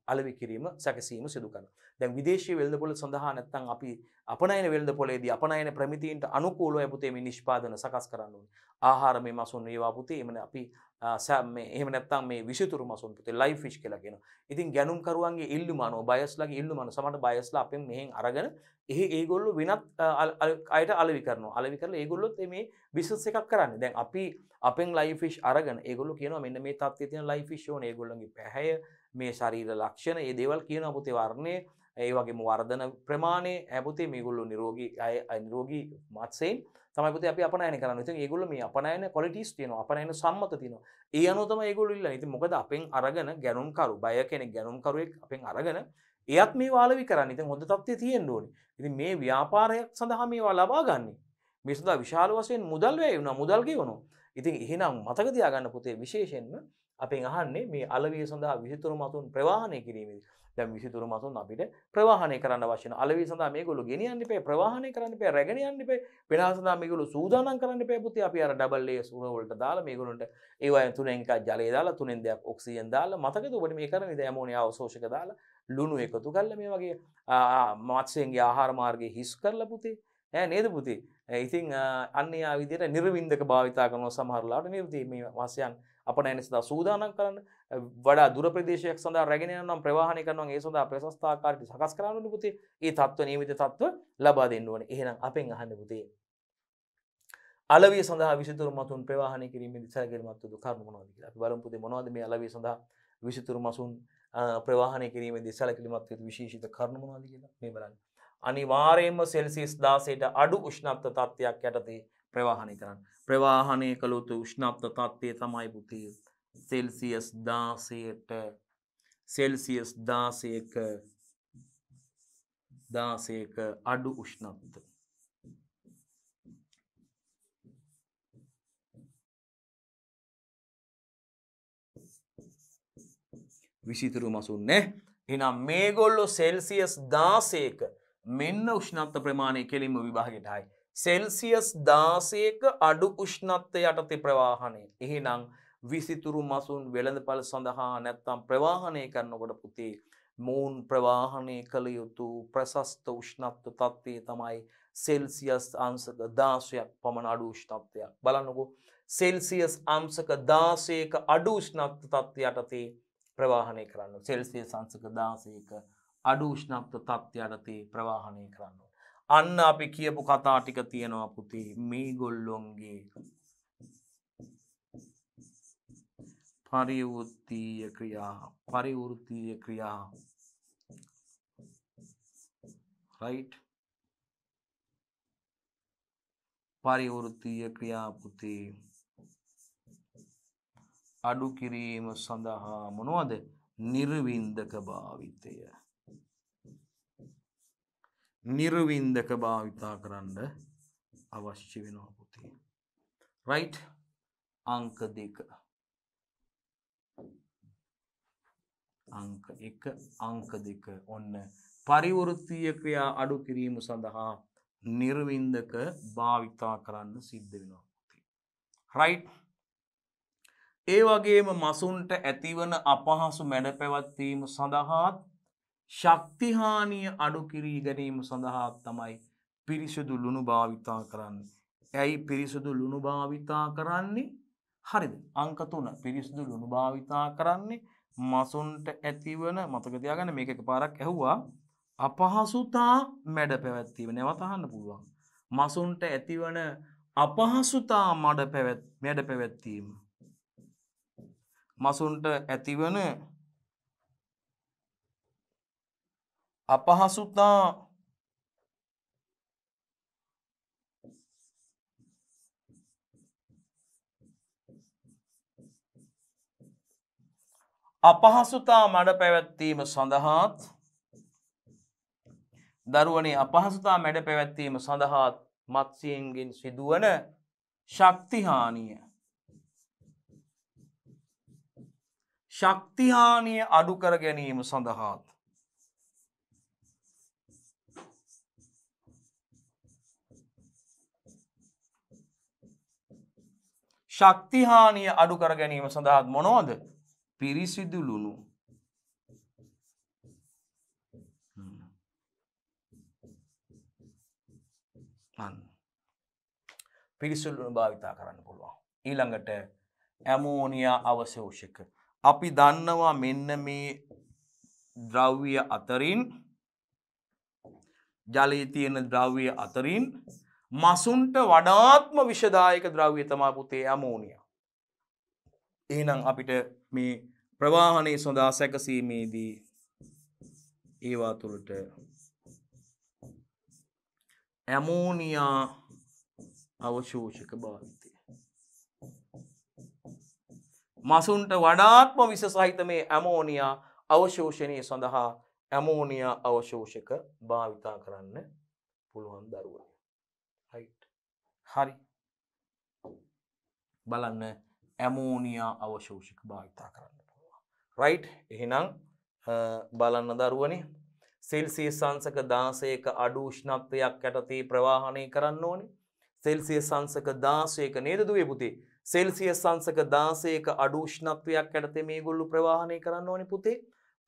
අලෙවි කිරීම සැකසීම සිදු කරනවා. දැන් විදේශීය වෙළඳ පොළ සඳහා නැත්නම් අපි අපනයන වෙළඳ පොළේදී අපනයන ප්‍රමිතීන්ට අනුකූලව පුතේ මේ නිෂ්පාදන සකස් කරන්න ඕනේ. ආහාර මේ මසුන් වේවා පුතේ එමන අපි සෑම එහම නැත්තම් මේ විසිතුරු මසුන් පුතේ ලයි ෆිෂ් කියලාගෙන ඉතින් ගැනුම්කරුවන්ගේ ඉල්ලු මනෝ බයස්ලගේ ඉල්ලු මන සමට බයස්ලා අපෙන් මෙහෙන් අරගෙන එහි ඒගොල්ලු වෙනත් අයට අලවි කරන අලවි කරල ඒගොල්ලොත් මේ විිසස් එකක් කරන්න දැන් අපි අපෙන් ලයිෆිෂ් අරගෙන ඒගොල්ලු කියන මෙන්න මේ තත්ේ තින ලයිෆිෂ් ෝන ඒගොල්ලගේ පැහැය මේ ශරීර ලක්ෂණ ඒ දේවල් කියන පුතේ වර්ණය ඒ වගේම වර්ධන ප්‍රමාණය ඇපුතේ මේගොල්ලු නිරෝගී අය නිරෝගී මත්සයෙන් තමයි පුතේ අපි අපනයන කරන්න. ඉතින් ඒගොල්ලෝ මේ අපනයන ක්වොලිටිස් තියෙනවා. අපනයන සම්මත තියෙනවා. ඒ අනුව තමයි ඒගොල්ලෝ ඉල්ලන්නේ. ඉතින් මොකද අපෙන් අරගෙන ගැනුම්කරු බය කෙනෙක් ගැනුම්කරුවෙක් අපෙන් අරගෙන එයත් මේ වාලවි කරන්න. ඉතින් හොඳ තත්ත්වයේ තියෙන්න ඕනේ. ඉතින් මේ ව්‍යාපාරයක් සඳහා මේවා ලබා ගන්නේ. මේ සඳහා විශාල වශයෙන් මුදල් වැය වෙනවා. මුදල් ගෙවනවා. ඉතින් එහෙනම් මතක තියාගන්න පුතේ විශේෂයෙන්ම අපෙන් අහන්නේ මේ අලවිය සඳහා විසිතුරු මතුන් ප්‍රවාහණය කිරීමේදී දැන් විසිතුරු මතුන් අපිට ප්‍රවාහණය කරන්න අවශ්‍ය වෙන අලවිය සඳහා මේගොල්ලෝ ගෙනියන්න ඉපේ ප්‍රවාහණය කරන්න ඉපේ රැගෙන යන්න ඉපේ වෙනස සඳහා මේගොල්ලෝ සූදානම් කරන්න ඉපේ පුතේ අපි අර ඩබල් ලේස් උර වලට දාලා මේගොල්ලන්ට ඒ වයින් තුනෙන් එකක් ජලය දාලා තුනෙන් දෙයක් ඔක්සිජන් දාලා මතකද ඔබට මේ කරන්නේ දැන් ඇමෝනියා අවශෝෂක දාලා ලුණු එකතු කරලා මේ වගේ මත්ස්‍යයන්ගේ ආහාර මාර්ගයේ හිස් කරලා පුතේ ඇ නේද පුති ඉතින් අන්‍යයා විදියට නිර්වින්දක භාවිතා කරනව සමහරලාට නිර්දී මේ වසයන් අප නැන සඳ සූදානම් කරන්න වඩා දුර ප්‍රදේශයක් සඳහා රැගෙන නම් ප්‍රවාහණය කරනවා ඒ සඳහා ප්‍රශස්ථාකාරයට සකස් කරන්න පුතේ ඒ තත්ත්ව නියමිත තත්ත්ව ලබා දෙන්න ඕනේ. එහෙනම් අපෙන් අහන්න පුතේ. අලවිය සඳහා විසිතුරු මතුන් ප්‍රවාහණය කිරීමේදී සැලකිලිමත් වූ කරුණු මොනවද කියලා. අපි බලමු පුතේ මොනවද මේ අලවිය සඳහා විසිතුරු මසුන් ප්‍රවාහණය කිරීමේදී සැලකිලිමත් වූ විශේෂිත කරුණු මොනවද කියලා මේ බලන්න. අනිවාර්යයෙන්ම සෙල්සියස් 16ට අඩු උෂ්ණත්ව තත්ත්වයක් යටතේ ප්‍රවාහණය කරන්න. ප්‍රවාහණය කළුතු ෂ්නප්ත තත්වය තමයි බුතිය. සෙල්සිියස් දාසයට සෙල්සිියස් දාසයක දාසයක අඩු උෂ්නත්ත. විසිතුරු මසුන් නෑ එනම් මේගොල්ලො සෙල්සිියස් දාසේක මෙන්න උෂ්නත්ත ප්‍රමාණය කෙලින්ම විභාගෙටයි සෙල්සියස් දාසයක අඩු උෂ්ණත්වය යටතේ ප්‍රවාහනය. එහෙනම් විසිතුරු මසුන් වෙළඳපල සඳහා නැත්තම් ප්‍රවාහනය කරනකොට පුතේ මූන් ප්‍රවාහනය කළ යුතු ප්‍රසස්ත උෂ්ණත්ව තත්ත්වය තමයි සෙල්සියස් අංසක දාසයක් පමණ අඩු ෂ්ණත්වයක්. බලන්නකු සෙල්සියස් අම්සක දාසයක අඩු ෂ්ණත්ව තත්ත්ව යටතේ ප්‍රවාහනය කරන්න. සෙල්සිය සංසක දාසයක අඩු ෂ්ණත්ව තත්ත්ව යටතේ ප්‍රවාහනය කරන්න. අන්න අපි කියපු කතා ටික තියෙනවා පුතේ මේ ගොල්ලොන්ගේ පරිවෘත්තීය ක්‍රියා පරිවෘත්තීය ක්‍රියා රයිට් පරිවෘත්තීය ක්‍රියා පුතේ අඩු කිරීම සඳහා මොනවද නිර්වින්දක භාවිතය නිර්වින්දක භාවිතා කරන්න අවශ්‍ය වෙනවා පුතේ රයිට් අංක දෙක අංක එක අංක දෙක ඔන්න පරිවෘත්තිය ක්‍රියා අඩු කිරීම සඳහා නිර්වින්දක භාවිතා කරන්න සිද්ධ වෙනවා රයිට් ඒ වගේම මසුන්ට ඇතිවන අපහසු මැඩ පැවත්වීම සඳහාත් ශක්තිහානිය අඩු කිරී ගැනීම සඳහා තමයි පිරිසිදු ලුණු භාවිතා කරන්න. ඇයි පිරිසිදු ලුණු භාවිතා කරන්නේ හරිද අංකතුන පිරිසිදු ලුණු භාවිතා කරන්නේ මසුන්ට ඇතිවන මතකතියාගන්න මේක පාරක් ඇහුවා අපහසුතා මැඩ පැවැත්වීම නැවතහන්න පුළුවන්. මසුන්ට ඇතිවන අපහසුතා මඩ මැඩ පැවැත්වීම. මසුන්ට ඇතිවන අපහසුතා අපහසුතා මඩ පැවැත්වීම සඳහාත් දරුවනේ අපහසුතා මැඩ පැවැත්වීම සඳහාත් මත්සයන්ගෙන් සිදුවන ශක්තිහානිය ශක්තිහානිය අඩුකර ගැනීම සඳහාත් ශක්තිහානිය අඩු කර ගැනීම සඳහාත් මොනෝද පිරිසිදු ලුණු පිරිසුල්ලුණු භාවිතා කරන්න පුළුවන් ඊළඟට ඇමෝනියා අවසෝෂක අපි දන්නවා මෙන්න මේ ද්‍රව්‍ය අතරින් ජලයේ තියෙන ද්‍රව්‍ය අතරින් මසුන්ට වඩාත්ම විෂදායක ද්‍රව්‍ය තමා පුතේ ඇමෝනිය. එහනම් අපිට මේ ප්‍රවාහනය සොඳා සැකසීමේදී ඒවා තුළට ඇමෝනියා අවශෝෂක භාවිතය. මසුන්ට වඩාත්ම විස සහිත මේ ඇමෝනියා අවශෝෂණය සඳහා ඇමෝනියා අවශෝෂක භාවිතා කරන්න පුළුවන් දරුව. හරි බලන්න ඇමෝනියා අවශෝෂික භාවිතා කරන්න පුළුවන්. රයිට් එහෙනම් බලන්න දරුවනි සෙල්සිය සංසක දාසයක අඩූෂ්ණත්වයක් යටතේ ප්‍රවාහණය කරන්න ඕනි. සෙල්සිය සංසක දාසයක නේදදුවේ පුතේ සෙල්සිය සංසක දාසයක අඩූෂ්ණත්වයක් යටතේ මේ ගොල්ලු ප්‍රවාහණය කරන්න ඕනි පුතේ.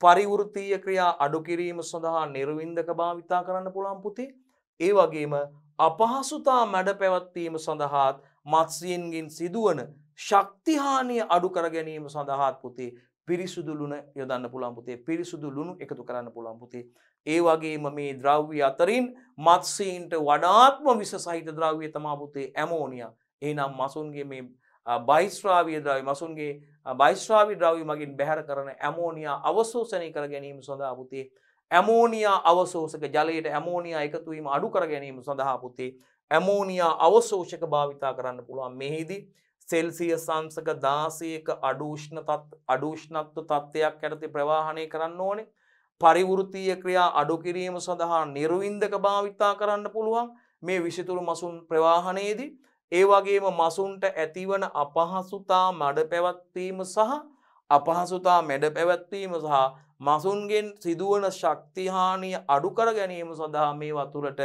පරිවෘතීය ක්‍රියා අඩු කිරීම සඳහා නිර්වින්දක භාවිතා කරන්න පුළුවන් පුතේ. ඒ වගේම අපහසුතා මැඩ පැවත්වීම සඳහාත් මත්සියෙන්ගින් සිදුවන ශක්තිහානිය අඩු කර ගැනීම සඳහාත් පුතේ පිරිසුදු ලුණ යොදන්න පුළන් පුතේ පිරිසුදු ලුණු එකතු කරන්න පුළන් පුතේ. ඒ වගේම මේ ද්‍රව්‍ය අතරින් මත්සීන්ට වඩාත්ම විස සහිත ද්‍රව්‍ය තමාපුතේ ඇමෝනිය ඒනම් මසුන්ගේ මේ බයිස්්‍රාවිය ද්‍රවි මසුන්ගේ බයිස්්‍රාවි ද්‍රව්‍ය මගින් බැහැර කරන ඇමෝනියා අවසෝසනය කර ගැනීම සඳහා පුතේ ඇමෝනියා අවසෝසක ජලයට ඇමෝනියා එකතුවීම අඩු කර ගැනීම සඳහා පුතේ ඇමෝනියා අවසෝෂක භාවිතා කරන්න පුළුවන් මෙහිදී සෙල්සිය සංසක දාසයක අඩූෂ්ණත්ව තත්ත්වයක් ඇරති ප්‍රවාහණය කරන්න ඕනේ පරිවෘතිය ක්‍රියා අඩුකිරීම සඳහා නිරුවින්දක භාවිතා කරන්න පුළුවන් මේ විසිතුරු මසුන් ප්‍රවාහනයේදී ඒ වගේම මසුන්ට ඇතිවන අපහසුතා මඩ පැවත්වීම සහ අපහසුතා මැඩ පැවැත්වීම සහ මසුන්ගෙන් සිදුවන ශක්තිහානිය අඩුකර ගැනීම සඳහා මේ වතුරට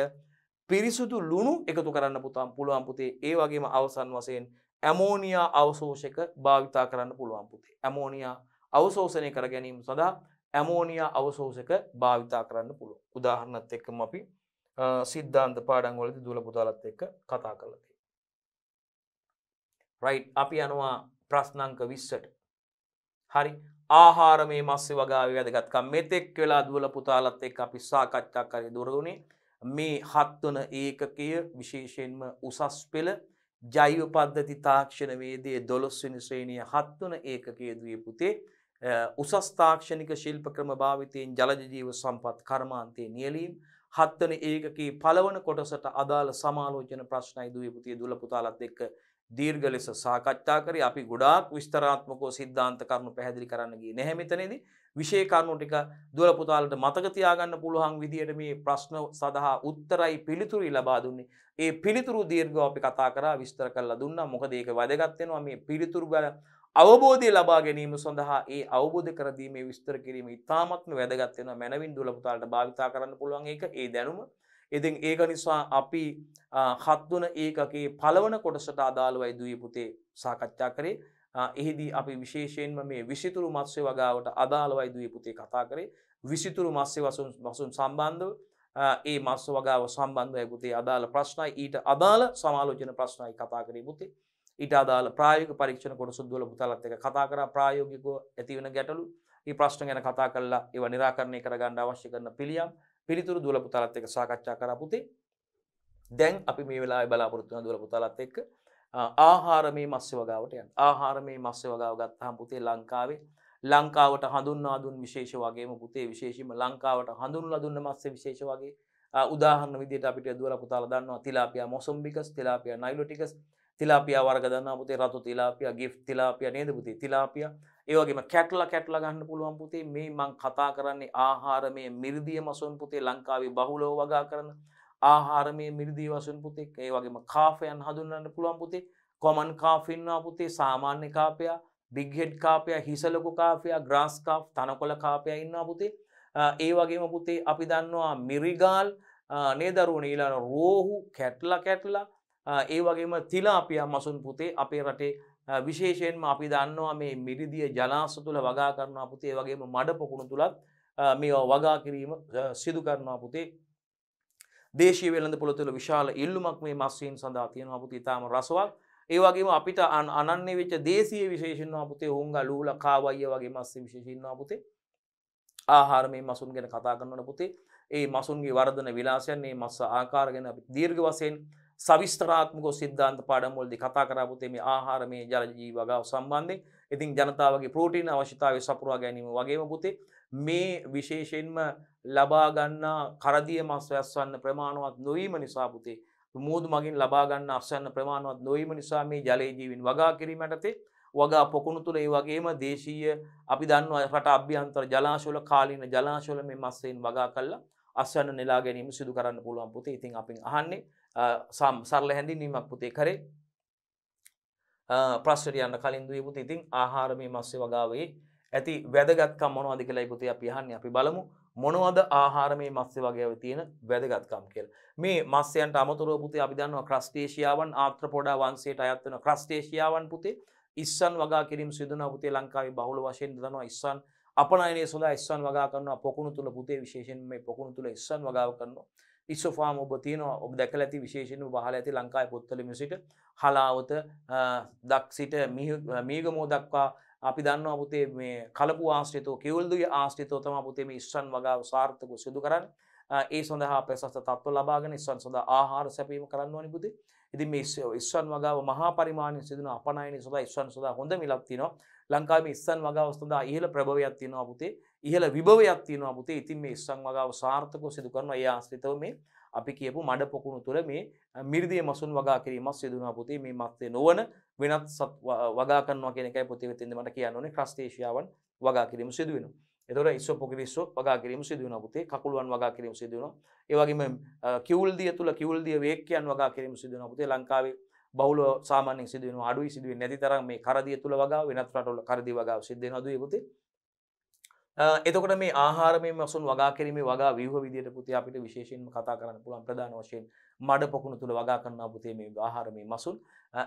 පිරිසුදු ලුණු එකතු කරන්න පුතාම් පුළුවන් පුතේ ඒ වගේම අවසන් වසයෙන් ඇමෝනියා අවශෝෂක භාවිතා කරන්න පුළුවන් පුතේ ඇමෝනියා අවශෝෂණය කර ගැනීම සඳහා ඇමෝනියා අවශෝෂක භාවිතා කරන්න පුළුව උදාහරණත් එක්කම අපි සිද්ධාන්ත පාඩංගොලද දුල පුතාලත් එක්ක කතා කරලති. රයි් අපි යනවා ප්‍රශ්නංක විස්සට හරි ආහාර මේ මස්සේ වගාව වැදගත්කම් මෙතෙක් වෙලා දුවල පුතාලත් එක් අපි සාකච්ඡා කරය දුරුණේ මේ හත්වන ඒකකය විශේෂයෙන්ම උසස් පෙළ ජෛව පද්ධති තාක්ෂණවේදයේ දොළොස්වනි ශ්‍රේණිය හත්වන ඒකකය දී පුතේ උසස් තාක්ෂණික ශිල්ප ක්‍රම භාවිතයෙන් ජලජජීව සම්පත් කර්මාන්තය නියලීම් හත්වන ඒකකී පලවන කොටසට අදාළ සමාලෝජන ප්‍රශ්නයි දුවපුතිය දුල පුතාලත් එක්ක දීර්ග ලෙස සාකච්ඡා කර අපි ගොඩාක් විස්තරාත්මකෝ සිද්ධාන්ත කරනු පැහැදිලි කරන්නගේ නැහැමිතනේද විශේකරණු ටික දුවලපුතාලට මතකතියාගන්න පුළුවන් විදියට මේ ප්‍රශ්න සඳහා උත්තරයි පිළිතුරි ලබා දුන්නේ ඒ පිළිතුරු දීර්ග අපි කතා කර විස්තර කරලා දුන්න මොකදේක වැදගත්වෙනවා මේ පිළිතුරු බල අවබෝධය ලබා ගැනීම සඳහා ඒ අවබෝධ කරදීමේ විස්තර කිරීම ඉතාමත්ම වැදගත්වෙන මැනවින් දුලපුතාලට භාවිතා කරන්න පුළුවන් ඒක ඒ දැනුම ඉතින් ඒක නිසා අපි හත්වන ඒකගේ පළවන කොටසට අදාළවයි දුවේ පුතේ සාකච්ඡා කරේ. එහිදී අපි විශේෂයෙන්ම මේ විසිතුරු මත්ස්‍ය වගාවට අදාළවයි දුවේ පුතේ කතා කරේ. විසිතුරු මත්ස්‍ය වසුන් වසුන් සම්බන්ධව ඒ මස් වගාව සම්බන්ධවයි පුතේ අදාළ ප්‍රශ්නයි ඊට අදාළ සමාලෝචන ප්‍රශ්නයි කතා කරේ පුතේ. ඊට අදාළ ප්‍රායෝගික පරීක්ෂණ කොටස දුවල පුතාලත් එක්ක කතා කරා ප්‍රායෝගිකව ඇති වෙන ගැටලු. මේ ප්‍රශ්න ගැන කතා කරලා ඒවා निराකරණය කරගන්න අවශ්‍ය කරන පිළියම් පිළිතුරු දුල පුතාලත් එක්ක සාකච්ඡා කරා පුතේ. දැන් අපි මේ වෙලාවේ බලාපොරොත්තු වෙන දුල පුතාලත් එක්ක ආහාරමේ මස්්‍ය වගාවට යන් ආහාරමේ මස්්‍ය වගාව ගත්තහම් පුතේ ලංකාවේ ලංකාවට හඳුන්වා දුන් විශේෂ වගේම පුතේ විශේෂම ලංකාවට හඳුන්ලා දුන්න මස්සේ විශේෂ වගේ උදාහරණ විදිහට අපිට දුවලා පුතාලා දන්නවා තිලාපියා මොසොම්බිකස් තිලාපියා නයිලොටිකස් තිලාපියා වර්ග දන්නවා පුතේ රතු තිලාපියා ගිෆ්ට් තිලාපියා නේද පුතේ තිලාපියා ඒවගේම කැටල කැටල ගන්න පුළුවන් පුතේ මේ මං කතා කරන්නේ ආහාරමය මිරිදිය මසුන් පුතේ ලංකාවේ බහුලෝ වගා කරන ආහාරමය මිරිදී වසුන් පුතෙක් ඒ වගේම කාෆයන් හඳුන්නන්න පුළුවන් පුතේ කොමන් කාෆින්වා පුතේ සාමාන්‍ය කාපයා බිග්හෙඩ් කාපය හිසලකු කාපයා ග්‍රාස්කාප් තනකොළ කාපය ඉන්නා පුතේ ඒ වගේම පුතේ අපි දන්නවා මිරිගාල් නේදරුණ ඊලාන රෝහු කැට්ල කැටලා ඒ වගේම තිලාපිය මසුන් පුතේ අපේ රටේ විශේෂයෙන්ම අපි දන්නවා මේ මිරිදිය ජලාස තුළ වගා කරනවා පුතේ වගේම මඩ පොකුණු තුළත් මේ වගා කිරීම සිදු කරනවා පුතේ දේශී වෙළඳ පොළ තුළ විශාල ඉල්ලුමක් මේ මස්වීන් සඳහා තියෙනවා පුතේ ඉතාම රසවත් ඒ වගේම අපිට අනන්‍ය වෙච්ච දේශීය විශේෂයෙන්ම පුතේ හුඟ ලූල කාවයිය වගේ මස් විශේෂයෙන්ම පුතේ ආහාර මේ මසුන් ගැන කතා කරනකොට පුතේ ඒ මසුන්ගේ වර්ධන විලාසයන් මේ මස් ආකාර ගැන අපි දීර්ඝ වශයෙන් සවිස්තරාත්මක සිද්ධාන්ත පාඩමුල්දි කතා කරපුතේ මේ ආහාර මේ ජලජීව වගාව සම්බන්ධයෙන් ඉතින් ජනතාවගේ ප්‍රෝටීන් අවශ්‍යතාවය සපුරා ගැනීම වගේම පුතේ මේ විශේෂයෙන්ම ලබා ගන්නා කරදිය මස් වැස්සන්න ප්‍රමාණවත් නොවීම නිසා පුතේ මුහුදු මගින් ලබා ගන්න අස්වැන්න ප්‍රමාණවත් නොවීම නිසා මේ ජලයේ ජීවීන් වගා කිරීමටතේ වගා පොකුණු තුළ ඒ වගේම දේශීය අපි දන්නවා රට අභ්‍යන්තර ජලාශවල කාලීන ජලාශවල මේ මස්සයෙන් වගා කළා අස්වැන්න නෙලා ගැනීම සිදු කරන්න පුළුවන් පුතේ ඉතින් අපින් අහන්නේ සම් සරල හැඳින්වීමක් පුතේ කරේ ප්‍රශ්ට යන්න කලින් දුවපුති ඉතින් ආහාරමී මස්්‍ය වගාවේ ඇති වැදගත්කම් මොනවද කියලා ඉපති අපිහන්න අපි බලමු මොනවද ආහාරමේ මස්්‍ය වගේව තියෙන වැදගත්කම් කියල් මේ මස්යන්ට අමතුරපුති අපිදන්න ක්‍රස්ටේෂයාවන් ආත්‍රපොඩා වන්සේට අයත්වන ක්‍රස්ටේෂයාවන් පුතේ ඉස්සන් වගා කිරම් සිදන පුතේ ලංකාවේ බහුල වශයෙන් දනවා ඉස්සන් අපනයනේ සොඳ ඉස්සන් වගා කරන්න පොකුණු තුළ පුතේ විශේෂෙන් මේ පොකුණු තුළ ඉස්සන් වගාව කරනවා ඉස්සොෆාම ඔබ තියෙනවා ඔබ දැකල ඇති විශේෂෙන් බහල ඇති ලංකායි පොත්තලිම සිට හලාවත දක්සිට මීගමෝ දක්වා අපි දන්න පුතේ මේ කලපු ආශ්‍රිතෝ කිවල්දුගේ ආශ්‍රිතෝ තම පුතේ මේ ඉස්සන් වගාව සාර්ථක සිදු කරන්න ඒ සඳහා ප්‍රශස්ත තත්ව ලබාගෙන ඉස්සන් සඳහා ආහාර සැපීම කරන්න ඕනි පුතේ ඉතින් මේ ඉස්සන් වගාව මහා පරිමාණයෙන් සිදුන අපනයන සඳහා ඉස්සන් සඳහා හොඳ මිලක් තියෙනවා ලංකාම ඉස්සන් වගාව සඳහා ඉහළ ප්‍රභවයක් තියෙනවා පුතේ ඉහළ විභවයක් තියෙනවා පුතේ ඉතින් මේ ඉස්සන් වගාව සාර්ථකව සිදු කරනවා ඒ ආශ්‍රිතව මේ අපි කියපු මඩ පොකුණු තුළ මේ මිරිදිය මසුන් වගා කිරීමක් සිදුනා පුතේ මේ මත්තේ නොවන වෙනත් සත් වගා කරනවා කියන එකයි පොතේ වෙතින්ද මට කියන්න ඕනේ ක්‍රස්ටේෂියාවන් වගා කිරීම සිදු වෙනවා. එතකොට ඉස්සොපොකිරිස්සෝ වගා කිරීම සිදු වෙනවා පුතේ කකුළුවන් වගා කිරීම සිදු වෙනවා. ඒ වගේම කිවුල්දිය තුල කිවුල්දිය වේක්කයන් වගා කිරීම සිදු වෙනවා පුතේ ලංකාවේ බහුල සාමාන්‍ය සිදුවෙන අඩුයි සිදුවේ නැති තරම් මේ කරදිය තුළ වගා වෙනත් රටවල කරදි වගාව සිද්ධ වෙනවා දුවේ පුතේ. එතකොට මේ ආහාරමය මසුන් වගා කිරීමේ වගා ව්‍යුහ විදියට පුතේ අපිට විශේෂයෙන්ම කතා කරන්න පුළුවන් ප්‍රධාන වශයෙන් මඩ පොකුණු තුළ වගා කරනවා පුතේ මේ ආහාරමය මසුන්.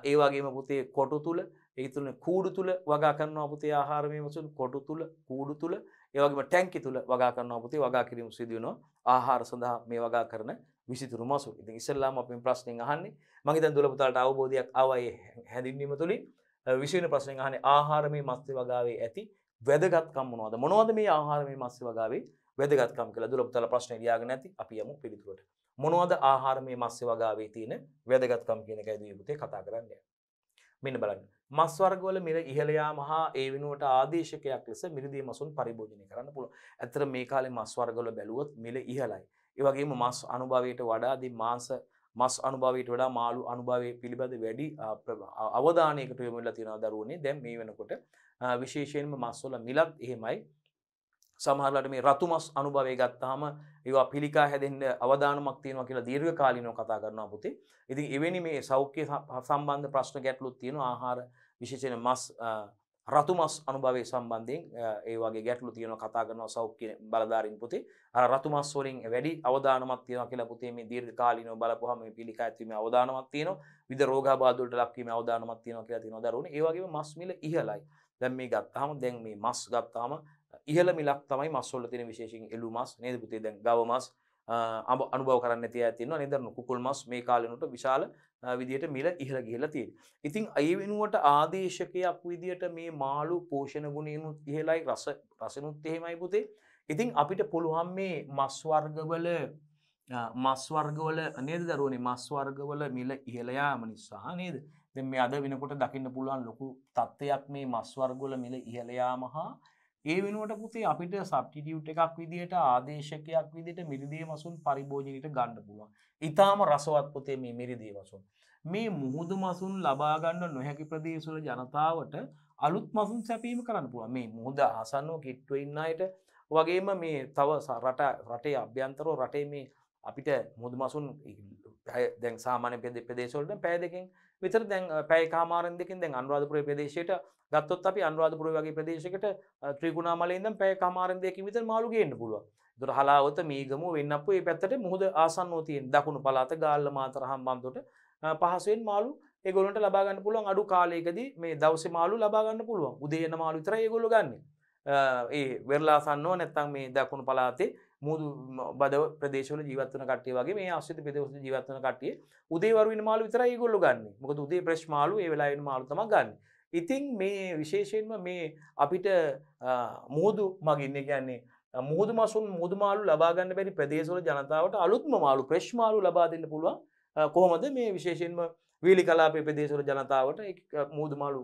ඒ වගේම පුතේ කොටු තුළ ඒ තුළ කූඩු තුළ වගා කරනවා පුතේ ආහාරමය මසුන් කොටු තුළ කූඩු තුළ ඒ වගේම ටැංකි තුළ වගා කරනවා පුතේ වගා කිරීම සිදු වෙනවා ආහාර සඳහා මේ වගා කරන විසිතුරු මසු ඉති ඉස්සල්ලාම අපින් ප්‍රශ්නය අහන්නේ මගේතන් දුලපුතාට අවබෝධයක් අවයි හැඳින්වීම තුළින් විශෂණ ප්‍රශ්නය අහනේ ආහාරමී මස්්‍ය වගාවේ ඇති වැදගත්කම් මොනවාද මොනවද මේ ආහාරමී මස්්‍ය වගාවේ වැදගත්කම් කියලා දුලපතල ප්‍රශ්න යාගෙන ඇති අපියම පිළිතුරට මොනවද ආහාරමී මස්්‍ය වගාවේ තියෙන වැදගත්කම් කියන ගැදීපුතේ කතා කරන්න මෙන්න බලන්න මස්වර්ගවල මිර ඉහලයා මහා ඒ වෙනුවට ආදේශකයක් ලෙස මිරිදී මසුන් පරිභෝජනය කරන්න පුළුව ඇතර මේ කාලේ මස්වර්ගල බැලුවොත් මිල ඉහලයි ඒවගේම මස් අනුභවයට වඩාදි මාස මස් අනුභවයට වඩා මාළු අනුභවය පිළිබඳ වැඩි අවධානයකට යොමුලා තියෙනවා දරුවනේ දැන් මේ වෙනකොට විශේෂයෙන්ම මස්වල මිලක් එහෙමයි සමහරලට මේ රතු මස් අනුභවය ගත්තාම ඒවා පිළිකා හැදෙන්න අවධානමක් තියෙනවා කියලා දීර්ඝ කාලීනව කතා කරනවා පුතේ. ඉතින් එවැනි මේ සෞඛ්‍ය සම්බන්ධ ප්‍රශ්න ගැටලුත් තියෙනවා ආහාර විශේෂයෙන් මස් රතුමස් අනුභවය සම්බන්ධයෙන් ඒ වගේ ගැටලු තියෙන කතා කරන සෞඛ්‍ය බලධාරින් පුතේ අර රතුමස් වලින් වැඩි අවදානමක් තියෙනවා කියලා පුතේ මේ දීර්ඝ කාලීනව බලපුවහම මේ පිළිකායත් වීමේ අවදානමක් තියෙනවා විවිධ රෝගාබාධ වලට ලක් වීමේ අවදානමක් තියෙනවා කියලා තියෙනවා දරුවනේ ඒ වගේම මස් මිල ඉහළයි දැන් මේ ගත්තාම දැන් මේ මස් ගත්තාම ඉහළ මිලක් තමයි මස් වල තියෙන විශේෂයෙන් එළු මස් නේද පුතේ දැන් ගව මස් අනුභව කරන්න තිය තින්න නිදරනු කුකුල් මස් මේ කාලනට විශාල විදියට මිල ඉහළ ගිහලා තියෙන. ඉතින් ඒ වෙනුවට ආදේශකයක් විදියට මේ මාළු පෝෂණ ගුණයනුත් ඉහලයි රස රසනුත් එහෙමයි පුතේ. ඉතින් අපිට පුළුවන් මේ මස්වර්ගවල මස්වර්ගවල නේද දරුවනේ මස්වර්ගවල මිල ඉහලයාම නිසා නේද. දෙ මේ අද වෙනකොට දකින්න පුළුවන් ලොකු තත්ත්වයක් මේ මස්වර්ගොල මිල ඉහලයාම හා ඒ වෙනුවට පුතේ අපිට සබ්ටිටියුට් එකක් විදිහට ආදේශකයක් විදිට මිරිදිය මසුන් පරිභෝජනයට ගණ්ඩ පුළුවන්. ඉතාම රසවත් පොතේ මේ මිරිදිය වසුන්. මේ මුහුදු මසුන් ලබාගන්න නොහැකි ප්‍රදේශවල ජනතාවට අලුත් මසුන් සැපීම කරන්න පුළුව මේ මුහද හසන්නෝ කිට්ව ඉන්නයට වගේම මේ තව රට රටේ අභ්‍යන්තරෝ රටේ මේ අපිට මුදු මසුන් දැන් සාමානය පෙද ප්‍රදේශවලට පෑදකින් විතර දැන් පැයි කාමාරෙන් දෙකින් දැන් අන්වාධපුර ප්‍රදේශයට ගත්තොත් අපි අනුරාධපුර වගේ ප්‍රදේශයකට ත්‍රිකුණාමලයෙන්දම් පැය කමාරෙන් දෙකකින් විතර මාළු ගේන්න පුළුවන්. ඒතර හලාවත මීගමුව වෙන්නප්පු මේ පැත්තට මුහුද ආසන්නෝ තියෙන දකුණු පළාත ගාල්ල මාතර හම්බන්තොට පහසුවෙන් මාළු ඒගොල්ලන්ට ලබා ගන්න පුළුවන් අඩු කාලයකදී මේ දවසේ මාළු ලබා ගන්න පුළුවන්. උදේ එන මාළු විතරයි ඒගොල්ලෝ ගන්නෙ. ඒ වෙරලාසන්නෝ නැත්තම් මේ දකුණු පළාතේ මුහුදු බදව ප්‍රදේශවල ජීවත් වන කට්ටිය වගේ මේ ආශ්‍රිත ප්‍රදේශවල ජීවත් වන කට්ටිය උදේ වරු වෙන මාළු විතරයි ඒගොල්ලෝ ගන්නෙ. මොකද උදේ ෆ්‍රෙෂ් මාළු ඒ වෙලාවෙ වෙන මාළු තමයි ගන්නෙ. ඉතිං මේ විශේෂයෙන්ම මේ අපිට මුහුදු මගින්න කියන්නේ මුහුදු මසුන් මුදමාලු ලබාගන්න බැරි ප්‍රදේශවල ජනතාවට අලුත්ම මාලු ප්‍රශ්මාලු ලබාදන්න පුළුවන් කොහොමද මේ විශේෂයෙන්ම වීලි කලාපේ ප්‍රදේශවල ජනතාවට මුහුදුමාලු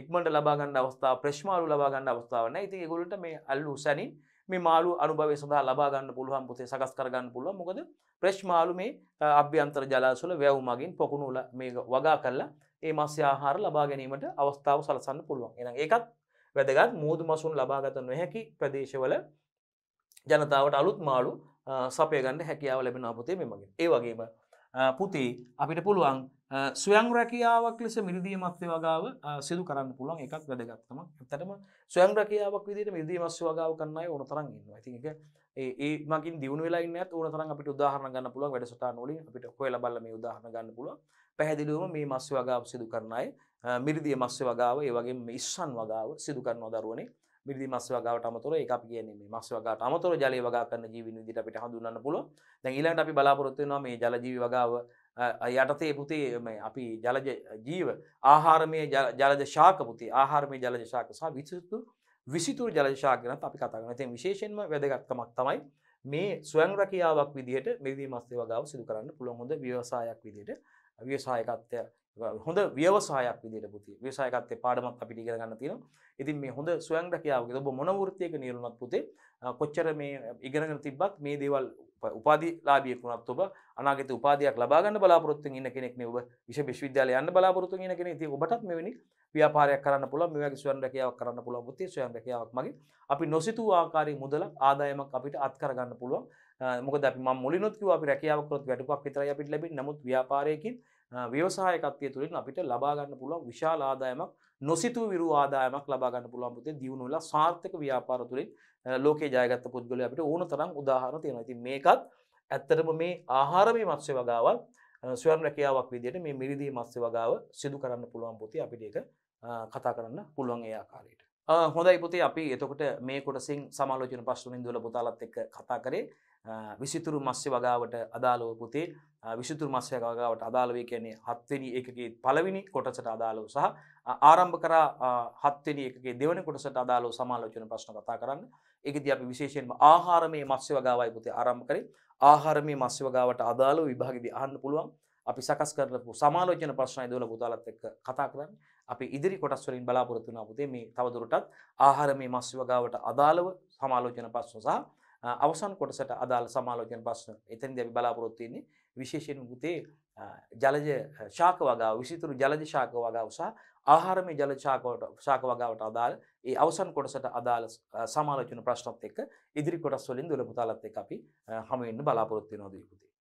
ඉක්මට ලබාගන්න අවස්ථා ප්‍රශ්මාලු ලබාගන්න අවස්ථාවන ඉති ගොලට මේ අල්ලු සැනින් මේ මාලු අනුභවය සඳහා ලබාගන්න පුළුවන් පුතේ සකස් කරගන්න පුළුව මොකද ප්‍රශ්මාලු මේ අභ්‍යන්තර ජලාසුල වැැව් මගින් පොකුණුල මේ වගා කරලා ඒ මස්්‍ය ආහාර ලබා ගැනීමට අවස්ථාව සලසන්න පුළුවන් එන එකත් වැදගත් මුූදු මසුන් ලබාගත නොහැකි ප්‍රදේශවල ජනතාවට අලුත් මාලු සපයගන්න හැකියාව ලැබෙන අපතේ මෙමගින් ඒ වගේම පුති අපිට පුළුවන් ස්වයං රැකියාවක් ලෙස මිරිදීමත්ය වගාව සිදු කරන්න පුළුවන් එකක් වැදගත්තම ඇතටම ස්වයන් රැකියාවක් විදිට මිදීමස් වගාව කන්නයි ඕන තරන් ඉන්න ඇති එක ඒ මගින් දියුණු වෙලා ඉන්න ඕන තරන් අපිට උදාහරන ගන්න පුළුවන් වැඩසටා නොලින් අපිට කොය ලබල්ල මේ උදාහරන ගන්න පුළුවන් පැහැදිලිවම මේ මස් වගාව සිදු කරන අය මිරිදිය මස් වගාව ඒ වගේම ඉස්සන් වගාව සිදු කරනවා දරුවනේ මිරිදි මස් වගාවට අමතරව ඒක අපි කියන්නේ මේ මස් වගාවට අමතරව ජලය වගා කරන ජීවීන් විදිහට අපිට හඳුන්වන්න පුළුවන් දැන් ඊළඟට අපි බලාපොරොත්තු වෙනවා මේ ජල ජීවි වගාව යටතේ පුතේ මේ අපි ජලජ ජීව ආහාරමය ජලජ ශාක පුතේ ආහාරමය ජලජ ශාක සහ විසිතු විසිතුරු ජලජ ශාක ගැන අපි කතා කරනවා ඉතින් විශේෂයෙන්ම වැදගත්කමක් තමයි මේ ස්වයං රැකියාවක් විදිහට මිරිදි මස් වගාව සිදු කරන්න පුළුවන් හොඳ ව්‍යවසායක් විදිහට ව්‍යසායකත්වය හොඳ ව්‍යවසායක් විදිට පුති ව්‍යසායකත්ය පාඩමක් අපිටි කරගන්න තියෙන ඉතින් මේ හොඳ සුවයන් රැකියාවගේ ඔබ මොනවෘතියක නිරුණත් පුතේ කොච්චර මේ ඉගෙනගෙන තිබ්බත් මේ දේවල් උපාදි ලාබියක් වුණත් ඔබ අනාගත උපාදයක් ලබාගන්න බලාපොරොත්තුන් ඉන්න කෙනෙක් ඔබ විශ විශ්විද්‍යාල යන්න බලාපොරොත්තු ඉන්න කෙනෙ ති ඔබටත් මෙවැනි ව්‍යාපාරයක් කරන්න පුළ මෙවැගේ ස්වන් රැකියාවක් කරන්න පුළුවන් පුතේ ස්වයන් රැකියාවක් මගේ අපි නොසිතූ ආකාරي මුදල ආදායමක් අපිට අත්කරගන්න පුළුවන් මොක දැ ම මුලිනුත්කව අපි රැකියාවකොත් වැටුපක් විතර අපිට ලැබි නමුත් ව්‍යාපාරයකින් ව්‍යවසායකත්වය තුළින් අපිට ලබාගන්න පුළුවන් විශාල ආදායමක් නොසිතු විරු ආදායමක් ලබාගන්න පුළුවන් පුතේ දියුණුවෙලා සාර්ථක ව්‍යාපාර තුළින් ලෝකේ ජයගත්ත පුද්ගලය අපිට ඕන තරම් උදාහරණ තියෙන ති මේකත් ඇත්තරම මේ ආහාරමය මත්ස්‍ය වගාවල් ස්වර්ණ රැකියාවක් විදියට මේ මිරිදී මස්්‍ය වගාව සිදු කරන්න පුළුවන් පොති අපිට ඒක කතා කරන්න පුළුවන් ඒ ආකාරයට. හොඳයි පොතේ අපි එතකොට මේ කොටසින් සමාලෝචන පස්සුනින් දුල පුතාලත් එක්ක කතා කරේ විසිතුරු මස්්‍ය වගාවට අදාළව පුතේ විසිතුරු මස්්‍ය වගාවට අදාළවේ කියන්නේ හත්වෙනි එකගේ පළවෙනි කොටසට අදාළව සහ ආරම්භ කරා හත්වෙනි එකගේ දෙවන කොටසට අදාළව සමාලෝචන ප්‍රශ්න කතා කරන්න එකති අපි විශේෂයෙන්ම ආහාරමේ මස්්‍ය වගාවයි පුතේ ආරම්භ කරේ ආහාරමේ මස්්‍ය වගාවට අදාළව විභාගදි අහන්න පුළුවන් අපි සකස් කරපු සමාලෝචන ප්‍රශ්නයි දවල පුතාලත් එක්ක කතා කරන්න අපි ඉදිරි කොටස් වලින් බලාපොරොත්තු වෙනවා පුතේ මේ තවදුරටත් ආහාරමේ මස්්‍ය වගාවට අදාළව සමාලෝචන ප්‍රශ්න සහ අවසන් කොටසට අදාළ සමාලෝචන ප්‍රශ්න එතනදී අපි බලාපොරොත්තු වෙන්නේ විශේෂයෙන් මුතේ ජලජ ශාක වගාව විසිතුරු ජලජ ශාක වගාව සහ ආහාරමය ජල ශාක වගාවට අදාළ ඒ අවසන් කොටසට අදාළ සමාලෝචන ප්‍රශ්නත් එක්ක ඉදිරි කොටස් වලින් දුලපුතාලත් එක්ක අපි හමු වෙන්න බලාපොරොත්තු වෙනවා දීපුතේ